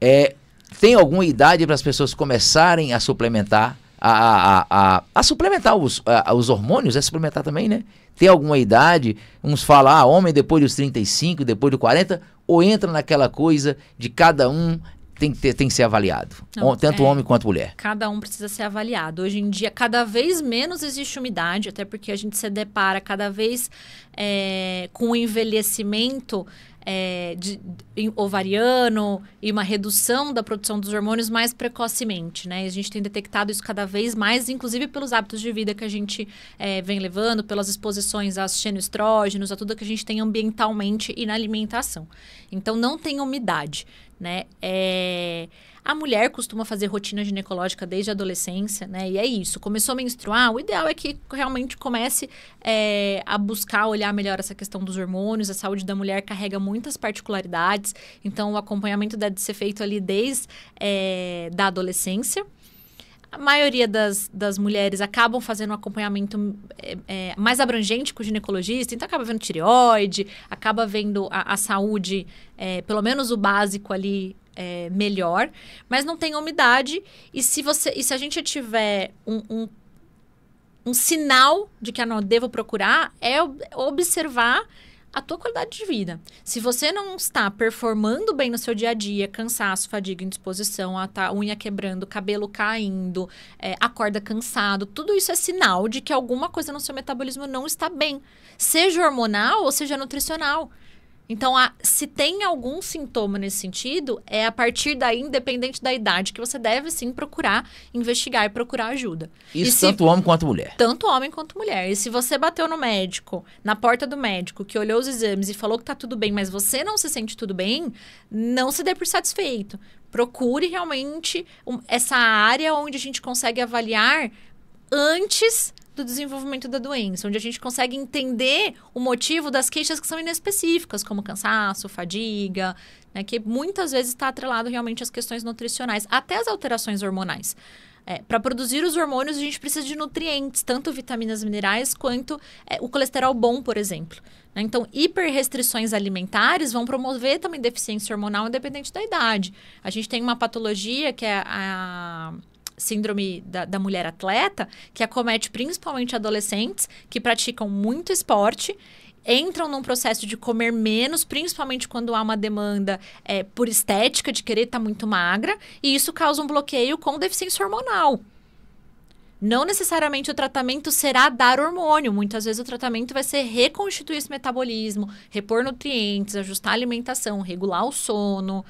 Speaker 1: É, tem alguma idade para as pessoas começarem a suplementar, a, a, a, a suplementar os, a, os hormônios? É suplementar também, né? Tem alguma idade? Uns falam, ah, homem depois dos 35, depois dos 40, ou entra naquela coisa de cada um tem que, ter, tem que ser avaliado. Não, tanto é, homem quanto mulher.
Speaker 2: Cada um precisa ser avaliado. Hoje em dia, cada vez menos existe umidade, até porque a gente se depara cada vez é, com o envelhecimento é, de, de, ovariano e uma redução da produção dos hormônios mais precocemente, né? A gente tem detectado isso cada vez mais, inclusive pelos hábitos de vida que a gente é, vem levando, pelas exposições aos xenoestrógenos, a tudo que a gente tem ambientalmente e na alimentação. Então, não tem umidade né? É... A mulher costuma fazer rotina ginecológica desde a adolescência, né? E é isso. Começou a menstruar, o ideal é que realmente comece é, a buscar olhar melhor essa questão dos hormônios. A saúde da mulher carrega muitas particularidades, então o acompanhamento deve ser feito ali desde é, da adolescência a maioria das, das mulheres acabam fazendo um acompanhamento é, é, mais abrangente com o ginecologista, então acaba vendo tireoide, acaba vendo a, a saúde, é, pelo menos o básico ali, é, melhor, mas não tem umidade. E se você e se a gente tiver um, um, um sinal de que ah, eu não devo procurar, é observar a tua qualidade de vida. Se você não está performando bem no seu dia a dia, cansaço, fadiga, indisposição, a tá unha quebrando, cabelo caindo, é, acorda cansado, tudo isso é sinal de que alguma coisa no seu metabolismo não está bem. Seja hormonal ou seja nutricional. Então, a, se tem algum sintoma nesse sentido, é a partir daí, independente da idade, que você deve sim procurar investigar e procurar ajuda.
Speaker 1: Isso se, tanto homem quanto mulher.
Speaker 2: Tanto homem quanto mulher. E se você bateu no médico, na porta do médico, que olhou os exames e falou que tá tudo bem, mas você não se sente tudo bem, não se dê por satisfeito. Procure realmente um, essa área onde a gente consegue avaliar antes do desenvolvimento da doença, onde a gente consegue entender o motivo das queixas que são inespecíficas, como cansaço, fadiga, né, que muitas vezes está atrelado realmente às questões nutricionais, até às alterações hormonais. É, para produzir os hormônios, a gente precisa de nutrientes, tanto vitaminas minerais quanto é, o colesterol bom, por exemplo. Né? Então, hiperrestrições alimentares vão promover também deficiência hormonal independente da idade. A gente tem uma patologia que é a síndrome da, da mulher atleta, que acomete principalmente adolescentes que praticam muito esporte entram num processo de comer menos, principalmente quando há uma demanda é, por estética, de querer estar tá muito magra, e isso causa um bloqueio com deficiência hormonal. Não necessariamente o tratamento será dar hormônio. Muitas vezes o tratamento vai ser reconstituir esse metabolismo, repor nutrientes, ajustar a alimentação, regular o sono.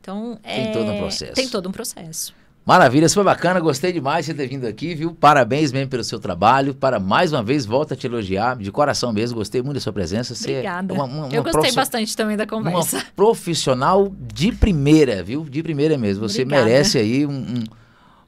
Speaker 2: Então, é... tem todo um é, processo. Tem todo um processo.
Speaker 1: Maravilha, super bacana, gostei demais de você ter vindo aqui, viu? Parabéns mesmo pelo seu trabalho. Para mais uma vez, volta a te elogiar, de coração mesmo, gostei muito da sua presença. Você é Obrigada. É uma, uma, uma Eu gostei
Speaker 2: bastante também da conversa. Uma [laughs]
Speaker 1: profissional de primeira, viu? De primeira mesmo. Você Obrigada. merece aí um,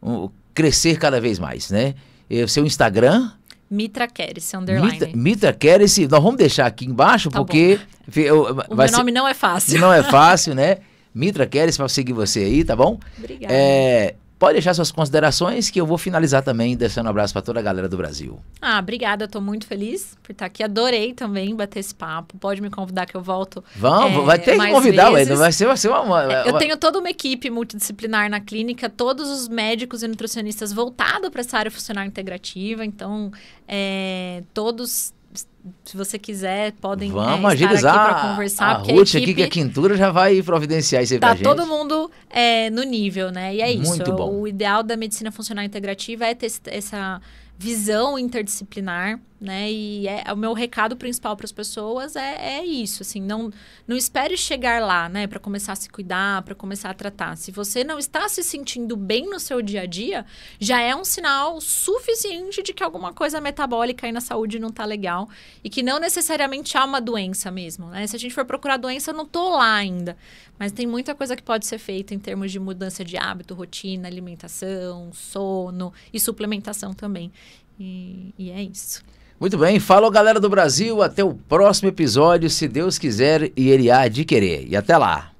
Speaker 1: um, um, crescer cada vez mais, né? E seu Instagram.
Speaker 2: Mitra Keres, underline. Mitra,
Speaker 1: Mitra Keres, nós vamos deixar aqui embaixo, tá porque. Bom. Eu, o meu nome não
Speaker 2: é fácil. Não é [laughs] fácil,
Speaker 1: né? Mitra Keres, para seguir você aí, tá bom?
Speaker 2: Obrigada. É,
Speaker 1: pode deixar suas considerações que eu vou finalizar também, deixando um abraço para toda a galera do Brasil.
Speaker 2: Ah, obrigada, estou muito feliz por estar aqui. Adorei também bater esse papo. Pode me convidar que eu volto. Vamos, é, vai ter que convidar, ué, vai ser, vai
Speaker 1: ser uma, uma, é, uma, Eu tenho
Speaker 2: toda uma equipe multidisciplinar na clínica, todos os médicos e nutricionistas voltados para essa área funcional integrativa, então é, todos se você quiser, podem Vamos é, agilizar aqui para conversar. A, Ruth a aqui, que é
Speaker 1: quintura, já vai providenciar isso aí tá pra gente. Tá todo
Speaker 2: mundo é, no nível, né? E é Muito isso. Bom. O ideal da medicina funcional integrativa é ter essa visão interdisciplinar né? E é, o meu recado principal para as pessoas é, é isso, assim, não, não espere chegar lá, né, para começar a se cuidar, para começar a tratar. Se você não está se sentindo bem no seu dia a dia, já é um sinal suficiente de que alguma coisa metabólica aí na saúde não tá legal e que não necessariamente há uma doença mesmo, né? Se a gente for procurar doença, eu não tô lá ainda, mas tem muita coisa que pode ser feita em termos de mudança de hábito, rotina, alimentação, sono e suplementação também. e, e é isso.
Speaker 1: Muito bem, falou galera do Brasil, até o próximo episódio, se Deus quiser e Ele há de querer. E até lá!